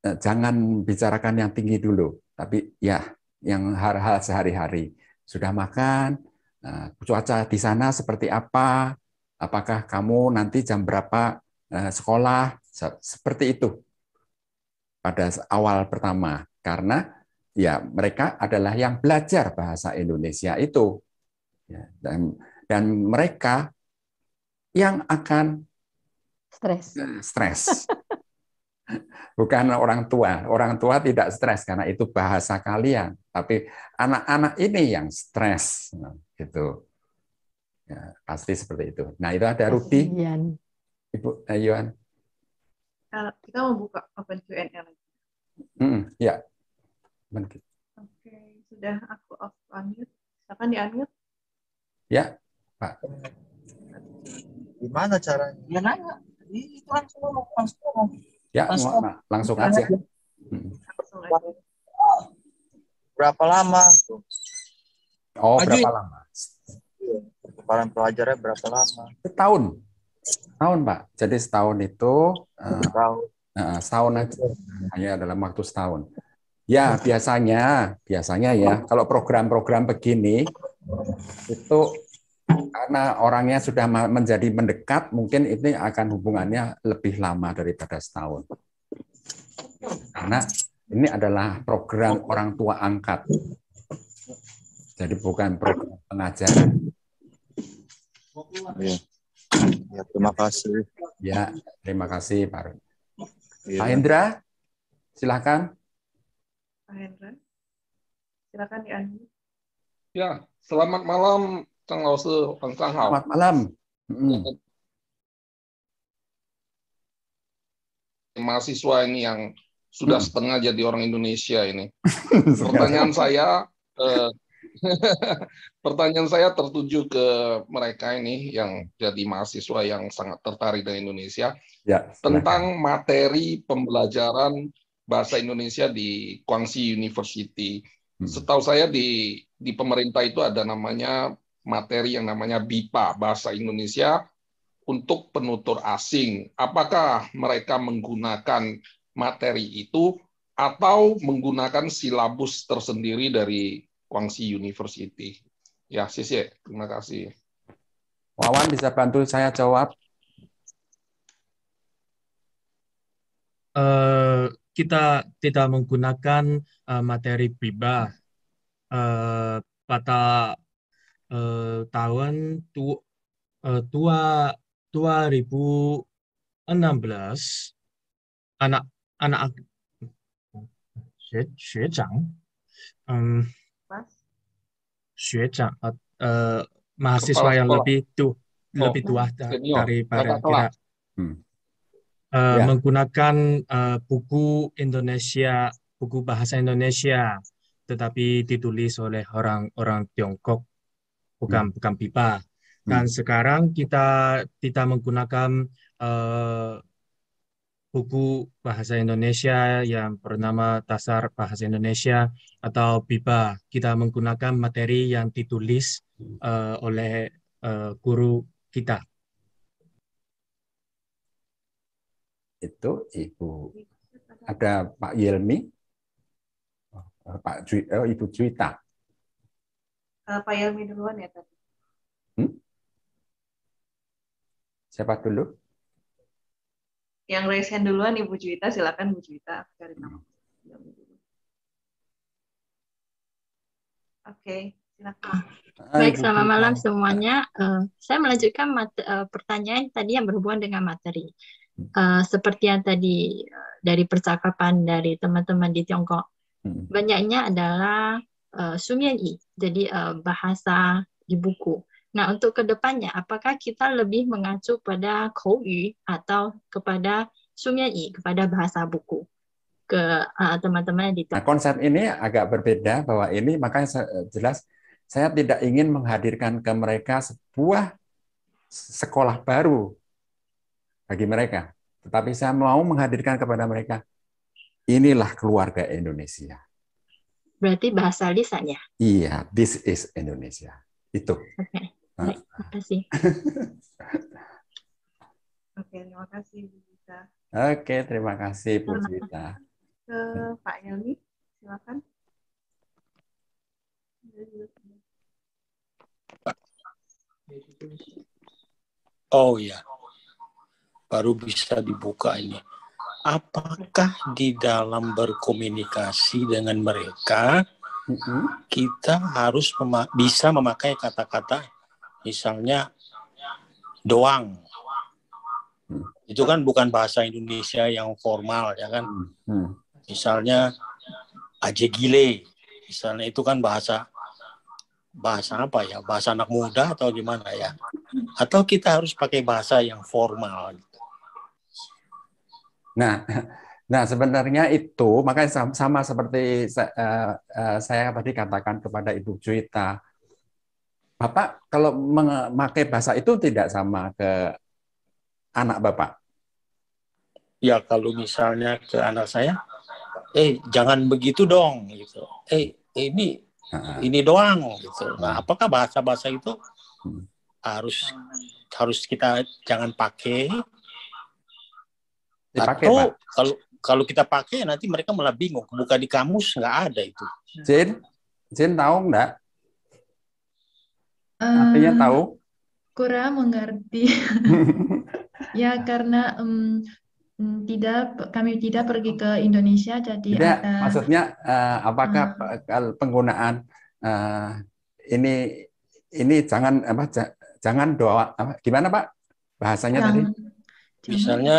[SPEAKER 6] eh, jangan bicarakan yang tinggi dulu, tapi ya yang hal-hal sehari-hari. Sudah makan, cuaca di sana seperti apa, apakah kamu nanti jam berapa eh, sekolah, seperti itu pada awal pertama. Karena ya mereka adalah yang belajar bahasa Indonesia itu. Ya, dan, dan mereka yang akan
[SPEAKER 8] stres. Eh,
[SPEAKER 6] stres. (laughs) Bukan orang tua. Orang tua tidak stres karena itu bahasa kalian, tapi anak-anak ini yang stres gitu. Ya, pasti seperti itu. Nah, itu ada Rudi, Ibu Ayuan. Eh,
[SPEAKER 1] Kalau eh, kita mau buka open Q&A lagi.
[SPEAKER 6] Mm ya. Oke,
[SPEAKER 1] okay, sudah aku off unmute. Silakan di unmute.
[SPEAKER 7] Ya, Pak.
[SPEAKER 1] Gimana caranya? Ya nanya. Itu langsung ngomong, langsung Ya, langsung, ngomong.
[SPEAKER 7] langsung aja. Langsung aja. Berapa lama? Oh, Aji. berapa lama? paparan pelajarnya berapa lama?
[SPEAKER 6] Setahun. Setahun, Pak. Jadi setahun itu eh, setahun. Uh, setahun aja. Hanya dalam waktu setahun. Ya, biasanya, biasanya ya, kalau program-program begini itu karena orangnya sudah menjadi mendekat, mungkin ini akan hubungannya lebih lama daripada setahun. Karena ini adalah program orang tua angkat. Jadi bukan program pengajaran.
[SPEAKER 8] Ya.
[SPEAKER 6] (clears throat) ya terima kasih. Ya, terima kasih Pak Rud. Ya. Pak Hendra, silakan.
[SPEAKER 1] Pak Hendra, silakan di -unmute. Ya,
[SPEAKER 6] selamat malam, Kang Lause, Kang Hao. Selamat malam. Hmm. Mahasiswa ini yang sudah mm. setengah jadi orang Indonesia ini. (laughs) Pertanyaan saya, eh, (laughs) Pertanyaan saya tertuju ke mereka ini yang jadi mahasiswa yang sangat tertarik dengan Indonesia ya, tentang materi pembelajaran bahasa Indonesia di Guangxi University. Hmm. Setahu saya di di pemerintah itu ada namanya materi yang namanya BIPA bahasa Indonesia untuk penutur asing. Apakah mereka menggunakan materi itu atau menggunakan silabus tersendiri dari Kwangsi University. Ya, sisi. Ya. Terima kasih. Wawan bisa bantu saya jawab?
[SPEAKER 5] Uh, kita tidak menggunakan uh, materi BIBA uh, eh, pada uh, tahun tu, uh, tua, 2016 anak anak 学学长，嗯。学长 uh, mahasiswa yang lebih tu oh. lebih tua dari para kita menggunakan uh, buku Indonesia buku bahasa Indonesia tetapi ditulis oleh orang-orang Tiongkok bukan hmm. bukan pipa dan hmm. sekarang kita tidak menggunakan uh, buku bahasa Indonesia yang bernama Dasar Bahasa Indonesia atau BIBA. Kita menggunakan materi yang ditulis uh, oleh uh, guru kita.
[SPEAKER 6] Itu Ibu ada Pak Yelmi, oh, eh, Pak Ju, oh, Ibu Cuita.
[SPEAKER 1] Uh, Pak Yelmi duluan ya tadi. Hmm?
[SPEAKER 6] Siapa dulu?
[SPEAKER 1] Yang raise hand duluan Ibu Juwita, silakan Bu Juwita cari nama. Oke, silakan. Baik, selamat malam semuanya. Uh, saya
[SPEAKER 2] melanjutkan uh, pertanyaan tadi yang berhubungan dengan materi. Uh, seperti yang tadi uh, dari percakapan dari teman-teman di Tiongkok, hmm. banyaknya adalah uh, Sumian Yi, jadi uh, bahasa di buku. Nah, untuk kedepannya, apakah kita lebih mengacu pada
[SPEAKER 1] kouyu atau kepada sungai, kepada bahasa buku? Ke teman eh, teman-teman di nah, konsep
[SPEAKER 6] ini agak berbeda bahwa ini makanya eh, jelas saya tidak ingin menghadirkan ke mereka sebuah sekolah baru bagi mereka, tetapi saya mau menghadirkan kepada mereka inilah keluarga Indonesia.
[SPEAKER 8] Berarti bahasa lisannya?
[SPEAKER 6] Iya, this is Indonesia. Itu. Okay terima
[SPEAKER 8] nah. kasih. (laughs)
[SPEAKER 1] Oke, terima kasih Bu Gita.
[SPEAKER 6] Oke, terima kasih Bu Ke
[SPEAKER 1] Pak Elmi, silakan.
[SPEAKER 7] Oh ya, baru bisa dibuka ini. Apakah di dalam berkomunikasi dengan mereka kita harus mema bisa memakai kata-kata misalnya doang. Hmm. Itu kan bukan bahasa Indonesia yang formal ya kan. Hmm. hmm. Misalnya aja gile, misalnya itu kan bahasa bahasa apa ya? Bahasa anak muda atau gimana ya? Atau kita harus pakai bahasa yang formal gitu.
[SPEAKER 6] Nah, (laughs) Nah, sebenarnya itu makanya sama, sama seperti uh, uh, saya tadi katakan kepada Ibu Juita Bapak kalau memakai bahasa itu tidak sama ke
[SPEAKER 7] anak Bapak? Ya kalau misalnya ke anak saya, eh jangan begitu dong gitu. Eh ini nah. ini doang gitu. Nah, apakah bahasa-bahasa itu hmm. harus harus kita jangan pakai? Dipakai, atau kalau kalau kita pakai nanti mereka malah bingung. Buka di kamus nggak ada itu. Jin, Jin tahu nggak
[SPEAKER 2] Artinya um, tahu? Kurang mengerti. (laughs) ya karena um, tidak kami tidak pergi ke Indonesia jadi tidak. Ada, maksudnya
[SPEAKER 6] uh, apakah uh, penggunaan uh, ini ini jangan apa jangan doa apa, gimana Pak bahasanya jangan,
[SPEAKER 7] tadi?
[SPEAKER 2] Misalnya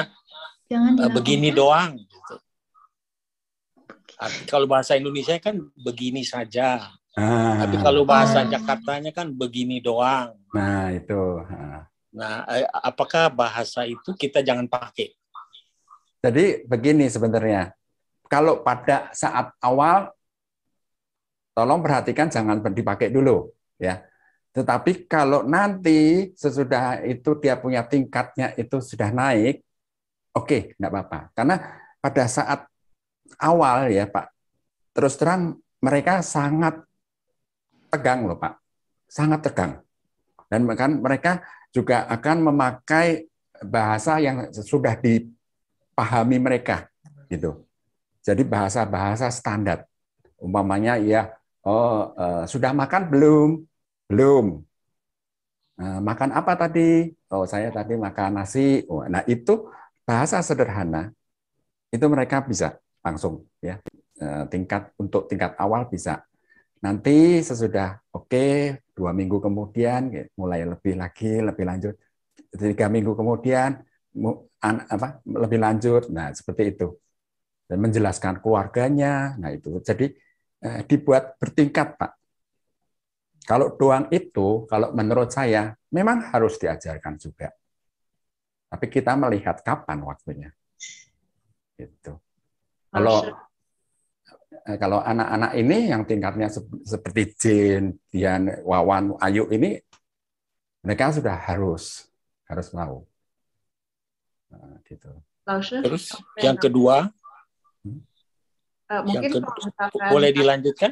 [SPEAKER 2] jangan
[SPEAKER 7] begini doang. Gitu. Kalau bahasa Indonesia kan begini saja Ah. Tapi kalau bahasa Jakartanya kan begini doang.
[SPEAKER 6] Nah, itu. Ah.
[SPEAKER 7] Nah, eh, apakah bahasa itu kita jangan pakai?
[SPEAKER 6] Jadi begini sebenarnya. Kalau pada saat awal tolong perhatikan jangan dipakai dulu, ya. Tetapi kalau nanti sesudah itu dia punya tingkatnya itu sudah naik, oke, okay, enggak apa-apa. Karena pada saat awal ya, Pak, terus terang mereka sangat tegang loh Pak, sangat tegang. Dan kan mereka juga akan memakai bahasa yang sudah dipahami mereka gitu. Jadi bahasa-bahasa standar. Umpamanya ya oh uh, sudah makan belum? Belum. Uh, makan apa tadi? Oh, saya tadi makan nasi. Oh, nah, itu bahasa sederhana itu mereka bisa langsung ya. Eh, tingkat untuk tingkat awal bisa Nanti sesudah oke, okay, dua minggu kemudian mulai lebih lagi, lebih lanjut. Tiga minggu kemudian apa, lebih lanjut. Nah seperti itu dan menjelaskan keluarganya. Nah itu jadi eh, dibuat bertingkat pak. Kalau doang itu, kalau menurut saya memang harus diajarkan juga. Tapi kita melihat kapan waktunya. Itu. Kalau Eh, kalau anak-anak ini yang tingkatnya seperti Jin, Dian, Wawan, Ayu ini mereka sudah harus harus mau.
[SPEAKER 7] Nah, gitu.
[SPEAKER 1] Terus yang kedua, hmm? Eh, yang kedua, misalkan, boleh
[SPEAKER 7] dilanjutkan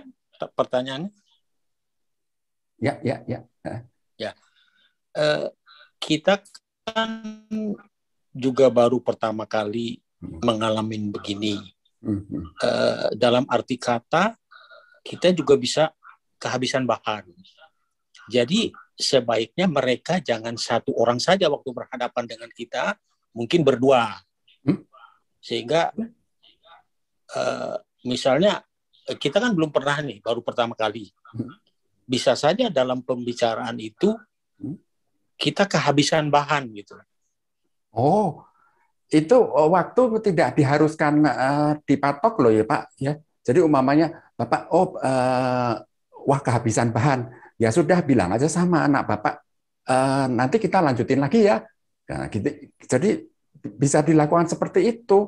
[SPEAKER 7] pertanyaannya? Ya, ya, ya. Eh. Ya, uh, kita kan juga baru pertama kali hmm. mengalami begini Uh, dalam arti kata kita juga bisa kehabisan bahan. Jadi sebaiknya mereka jangan satu orang saja waktu berhadapan dengan kita, mungkin berdua. Hmm? Sehingga uh, misalnya kita kan belum pernah nih, baru pertama kali. Hmm? Bisa saja dalam pembicaraan itu hmm? kita kehabisan bahan gitu.
[SPEAKER 6] Oh, itu oh, waktu tidak diharuskan uh, dipatok loh ya Pak ya. Jadi umamanya Bapak oh uh, wah kehabisan bahan. Ya sudah bilang aja sama anak Bapak uh, nanti kita lanjutin lagi ya. Nah, gitu. Jadi bisa dilakukan seperti itu.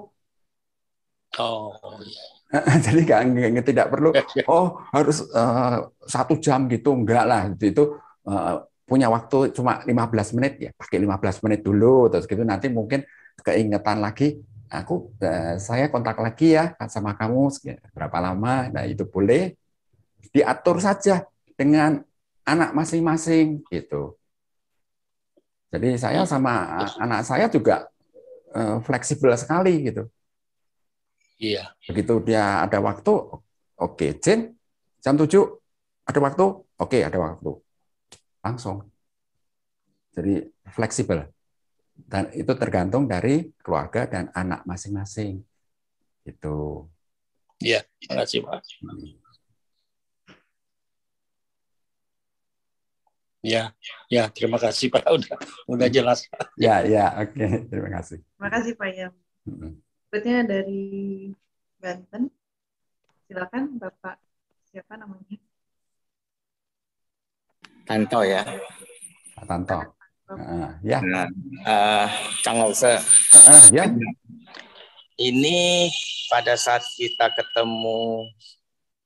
[SPEAKER 6] Oh. (laughs) Jadi nggak tidak perlu. Oh harus uh, satu jam gitu enggak lah itu uh, punya waktu cuma 15 menit ya pakai 15 menit dulu terus gitu nanti mungkin keingetan lagi aku eh, saya kontak lagi ya sama kamu berapa lama nah itu boleh diatur saja dengan anak masing-masing gitu jadi saya sama anak saya juga uh, fleksibel sekali gitu iya begitu dia ada waktu oke Jin jam 7 ada waktu oke ada waktu langsung jadi fleksibel dan itu tergantung dari keluarga dan anak masing-masing. Itu.
[SPEAKER 7] Iya, terima kasih Pak. Ya, ya terima kasih Pak (laughs) udah udah jelas. Ya, ya, oke, okay. terima kasih.
[SPEAKER 1] Terima kasih Pak Yam. Berikutnya dari Banten, silakan Bapak siapa namanya?
[SPEAKER 6] Tanto ya. Tanto. Uh, ya. Nah, uh, Kang
[SPEAKER 7] Uh, ya. Ini pada saat kita
[SPEAKER 3] ketemu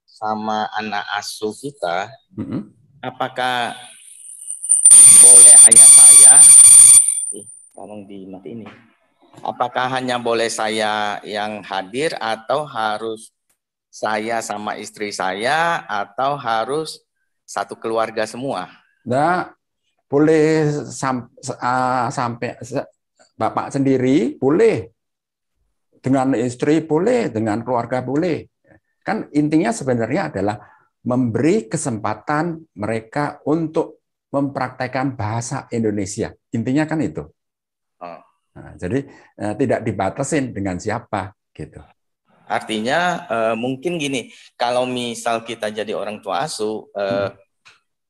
[SPEAKER 3] sama anak asuh kita, mm -hmm. apakah boleh hanya saya? Eh, tolong mati ini. Apakah hanya boleh saya yang hadir atau harus saya sama istri saya atau harus satu keluarga semua?
[SPEAKER 6] Nah, boleh sam, uh, sampai bapak sendiri boleh dengan istri boleh dengan keluarga boleh kan intinya sebenarnya adalah memberi kesempatan mereka untuk mempraktekkan bahasa Indonesia intinya kan itu ah. nah, jadi uh, tidak dibatasin dengan siapa gitu
[SPEAKER 3] artinya uh, mungkin gini kalau misal kita jadi orang tua asuh uh, hmm.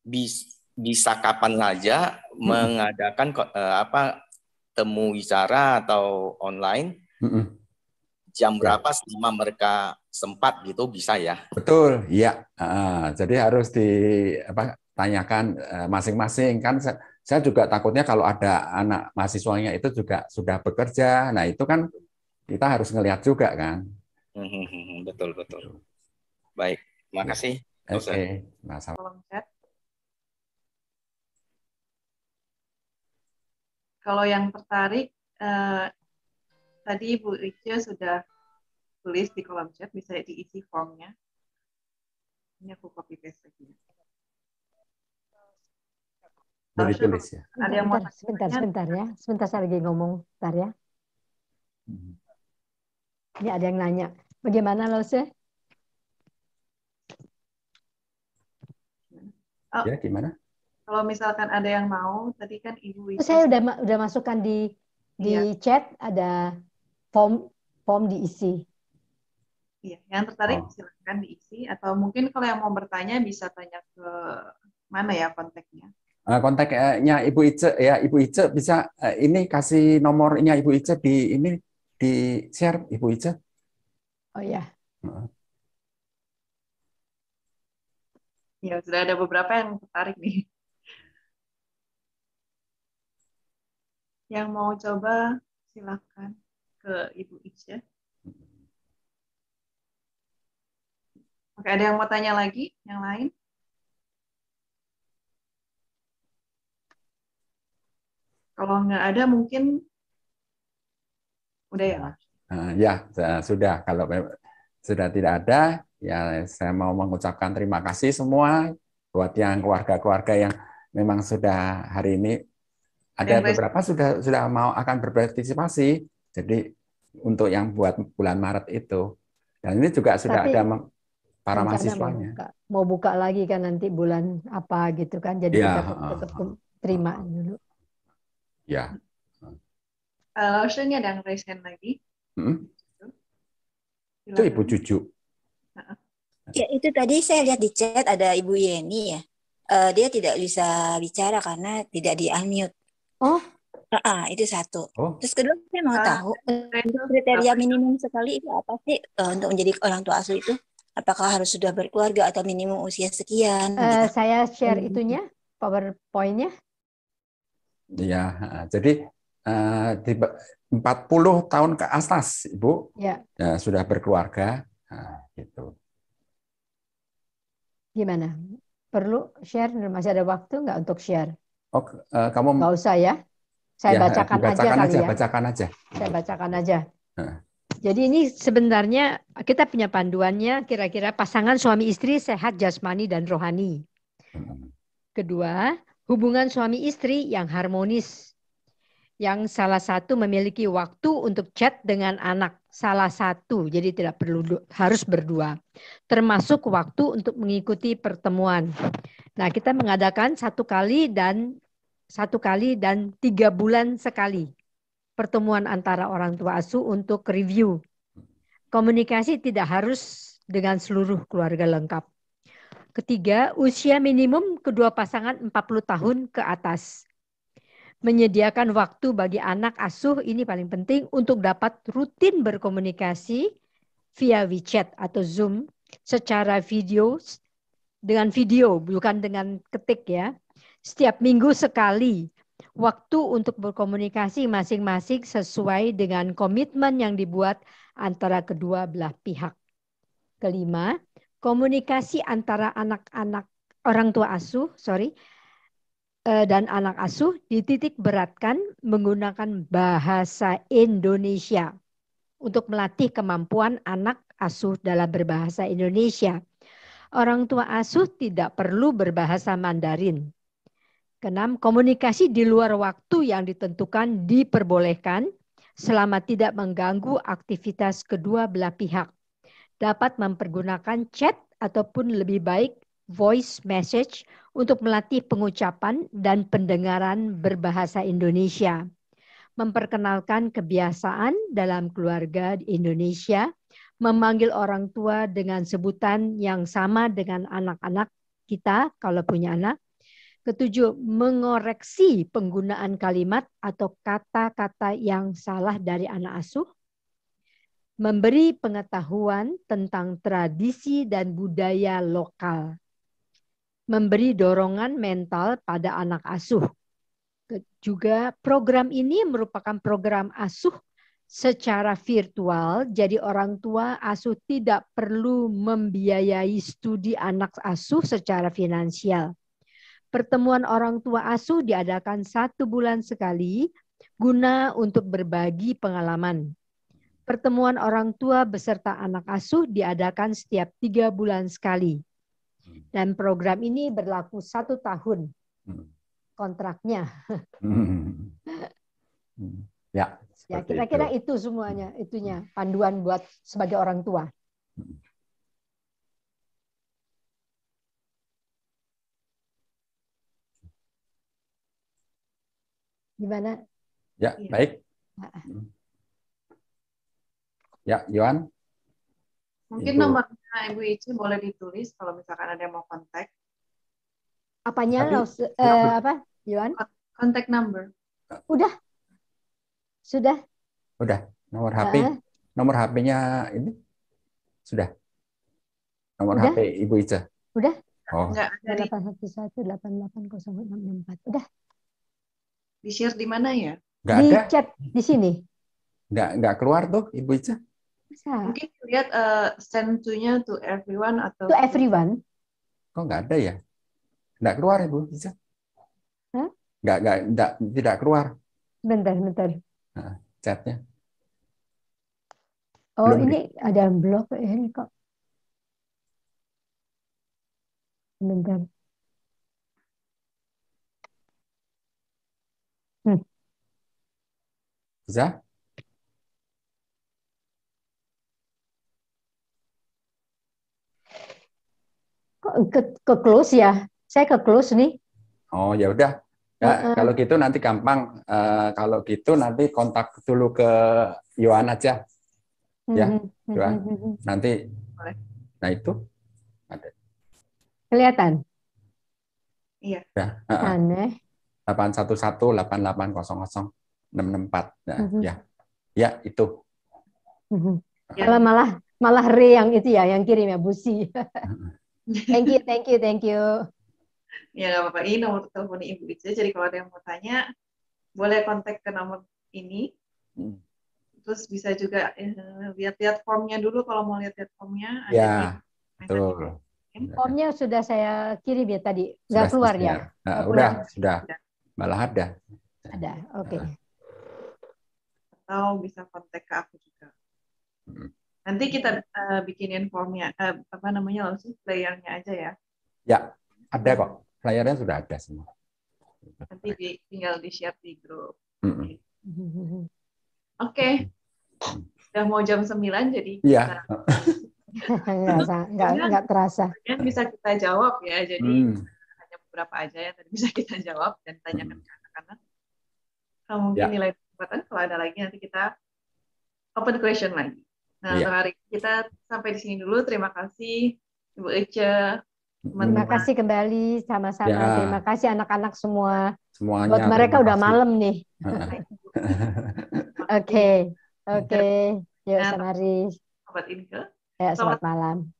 [SPEAKER 3] bis bisa kapan saja hmm. mengadakan uh, apa temu bicara atau online hmm. jam ya. berapa selama mereka sempat gitu bisa ya
[SPEAKER 6] betul ya uh, jadi harus di apa tanyakan eh, masing-masing kan saya, juga takutnya kalau ada anak mahasiswanya itu juga sudah bekerja nah itu kan kita harus ngelihat juga kan
[SPEAKER 1] hmm, hmm, hmm, betul betul baik ya. makasih oke okay. masalah. Kalau yang tertarik, eh, tadi Bu Rica sudah tulis di kolom chat, bisa diisi formnya. Ini aku copy paste lagi. Boleh ya. tulis ya.
[SPEAKER 8] Ada yang mau sebentar, sebentar ya. Sebentar saya lagi ngomong, bentar ya. Hmm. Ini ada yang nanya, bagaimana Lose?
[SPEAKER 1] Oh. Ya, gimana? Kalau misalkan ada yang mau, tadi kan Ibu oh, itu. Saya
[SPEAKER 8] udah ma udah masukkan di di ya. chat ada form form diisi.
[SPEAKER 1] Iya, yang tertarik oh. silahkan diisi atau mungkin kalau yang mau bertanya bisa tanya ke mana ya kontaknya?
[SPEAKER 6] Konteknya eh, kontaknya Ibu Ice ya Ibu Ice bisa eh, ini kasih nomornya Ibu Ice di ini di share Ibu Ice.
[SPEAKER 1] Oh ya. Ya sudah ada beberapa yang tertarik nih. Yang mau coba silakan ke Ibu Ica. Oke, ada yang mau tanya lagi? Yang lain? Kalau nggak ada, mungkin udah ya.
[SPEAKER 6] Eh, ya, eh, sudah. Kalau sudah tidak ada, ya saya mau mengucapkan terima kasih semua buat yang keluarga-keluarga yang memang sudah hari ini ada beberapa sudah sudah mau akan berpartisipasi. Jadi untuk yang buat bulan Maret itu. Dan ini juga sudah Tapi, ada
[SPEAKER 8] para mahasiswanya. Mau buka, mau buka lagi kan nanti bulan apa gitu kan. Jadi ya, kita tetap terima dulu. Ya. Eh, ada yang resen lagi.
[SPEAKER 6] Hmm? Itu ibu cucu.
[SPEAKER 8] Ya itu tadi saya lihat di chat ada ibu Yeni ya. Eh, dia tidak bisa bicara karena tidak di unmute. Oh, uh, itu satu. Oh. Terus kedua saya mau uh, tahu eh, kriteria apa? minimum sekali itu apa sih uh, untuk menjadi orang tua asuh itu? Apakah harus sudah berkeluarga atau minimum usia sekian? Uh, gitu? Saya share hmm. itunya, powerpointnya.
[SPEAKER 6] Ya, jadi uh, di 40 tahun ke atas, Ibu, ya. Ya, sudah berkeluarga, nah, gitu.
[SPEAKER 8] Gimana? Perlu share? Masih ada waktu nggak untuk share?
[SPEAKER 6] Oh, kamu nggak
[SPEAKER 8] usah ya. Saya ya, bacakan, bacakan aja, aja kali ya. Bacakan aja. Saya bacakan aja. Jadi ini sebenarnya kita punya panduannya kira-kira pasangan suami istri sehat jasmani dan rohani. Kedua, hubungan suami istri yang harmonis. Yang salah satu memiliki waktu untuk chat dengan anak, salah satu. Jadi tidak perlu harus berdua. Termasuk waktu untuk mengikuti pertemuan. Nah, kita mengadakan satu kali dan satu kali dan tiga bulan sekali pertemuan antara orang tua asuh untuk review. Komunikasi tidak harus dengan seluruh keluarga lengkap. Ketiga, usia minimum kedua pasangan 40 tahun ke atas. Menyediakan waktu bagi anak asuh ini paling penting untuk dapat rutin berkomunikasi via WeChat atau Zoom secara video dengan video bukan dengan ketik ya setiap minggu sekali waktu untuk berkomunikasi masing-masing sesuai dengan komitmen yang dibuat antara kedua belah pihak. Kelima, komunikasi antara anak-anak orang tua asuh, sorry, eh, dan anak asuh dititik beratkan menggunakan bahasa Indonesia untuk melatih kemampuan anak asuh dalam berbahasa Indonesia. Orang tua asuh tidak perlu berbahasa Mandarin Keenam, komunikasi di luar waktu yang ditentukan diperbolehkan selama tidak mengganggu aktivitas kedua belah pihak. Dapat mempergunakan chat ataupun lebih baik voice message untuk melatih pengucapan dan pendengaran berbahasa Indonesia. Memperkenalkan kebiasaan dalam keluarga di Indonesia, memanggil orang tua dengan sebutan yang sama dengan anak-anak kita kalau punya anak, Ketujuh, mengoreksi penggunaan kalimat atau kata-kata yang salah dari anak asuh. Memberi pengetahuan tentang tradisi dan budaya lokal. Memberi dorongan mental pada anak asuh. Juga program ini merupakan program asuh secara virtual, jadi orang tua asuh tidak perlu membiayai studi anak asuh secara finansial Pertemuan orang tua asuh diadakan satu bulan sekali guna untuk berbagi pengalaman. Pertemuan orang tua beserta anak asuh diadakan setiap tiga bulan sekali. Dan program ini berlaku satu tahun hmm. kontraknya.
[SPEAKER 6] Hmm. Hmm. ya,
[SPEAKER 8] ya kira-kira itu. itu semuanya, itunya panduan buat sebagai orang tua. Gimana? Ya, ya. baik. Ah,
[SPEAKER 6] ah. Hmm. Ya, Yohan.
[SPEAKER 8] Mungkin Ibu. nomornya
[SPEAKER 1] Ibu Ici boleh ditulis kalau misalkan ada yang mau kontak.
[SPEAKER 8] Apanya? Tapi, eh, apa, Yohan? Kontak number. Udah. Sudah.
[SPEAKER 6] Udah. Nomor HP. Ah, uh. Nomor HP-nya ini sudah. Nomor Udah. HP Ibu Ica. Udah. Oh. Enggak,
[SPEAKER 8] ada 811 Udah. Di share di mana ya? Gak di ada. chat di sini.
[SPEAKER 6] Nggak nggak keluar tuh Ibu Ica.
[SPEAKER 1] Bisa. Mungkin lihat uh, send to-nya
[SPEAKER 8] to everyone atau to everyone.
[SPEAKER 6] Kok nggak ada ya? Nggak keluar Ibu Ica. Hah? Nggak, nggak, tidak keluar.
[SPEAKER 8] Bentar, bentar.
[SPEAKER 6] Nah, chatnya.
[SPEAKER 8] Oh, Belum ini ada blog ya eh, ini kok. Bentar.
[SPEAKER 6] Hm. Za?
[SPEAKER 8] Ke, ke close ya. Saya ke close nih. Oh ya udah. Ya, uh, kalau
[SPEAKER 6] gitu nanti gampang. Uh, kalau gitu nanti kontak dulu ke Yohan aja.
[SPEAKER 8] Hmm, ya, hmm, Yohan. Hmm, nanti.
[SPEAKER 6] Nah itu ada.
[SPEAKER 8] Kelihatan. Iya. Ya, uh -uh. Aneh.
[SPEAKER 6] 811 8800 Nah, mm -hmm. ya. Ya, itu.
[SPEAKER 1] Mm -hmm.
[SPEAKER 8] Malah malah malah Re yang itu ya yang kirim ya Busi. Mhm. (laughs) thank you, thank you, thank you.
[SPEAKER 1] Ya nggak apa-apa. Ini nomor telepon Ibu Ica. Jadi kalau ada yang mau tanya, boleh kontak ke nomor ini. Hmm. Terus bisa juga eh, lihat-lihat eh, formnya dulu kalau mau lihat-lihat formnya. Ya, betul.
[SPEAKER 8] Formnya sudah saya kirim ya tadi. Nggak keluar ya? Nah, udah,
[SPEAKER 6] sudah. sudah malah ada.
[SPEAKER 8] Ada, oke. Okay.
[SPEAKER 1] Atau bisa kontak ke aku juga. Nanti kita uh, bikinin formnya, uh, apa namanya langsung playernya aja ya.
[SPEAKER 6] Ya, ada kok. Playernya sudah ada semua.
[SPEAKER 1] Nanti di, tinggal di share di grup. Oke. Okay. Udah mau jam 9 jadi. Iya. Yeah.
[SPEAKER 8] (laughs) enggak, nggak, terasa.
[SPEAKER 1] Bisa kita jawab ya, jadi hmm berapa aja yang tadi bisa kita jawab dan tanyakan hmm. ke anak-anak. Kalau mungkin ya. nilai kesempatan, kalau ada lagi nanti kita open question lagi. Nah, ya. hari kita sampai di sini dulu. Terima
[SPEAKER 8] kasih Ibu Ece. Teman -teman. Terima kasih kembali sama-sama. Ya. Terima kasih anak-anak semua. Semuanya. Buat mereka udah malam nih. (laughs) Oke, oke. Ya. Yuk, nah, Samari. Ya, selamat malam.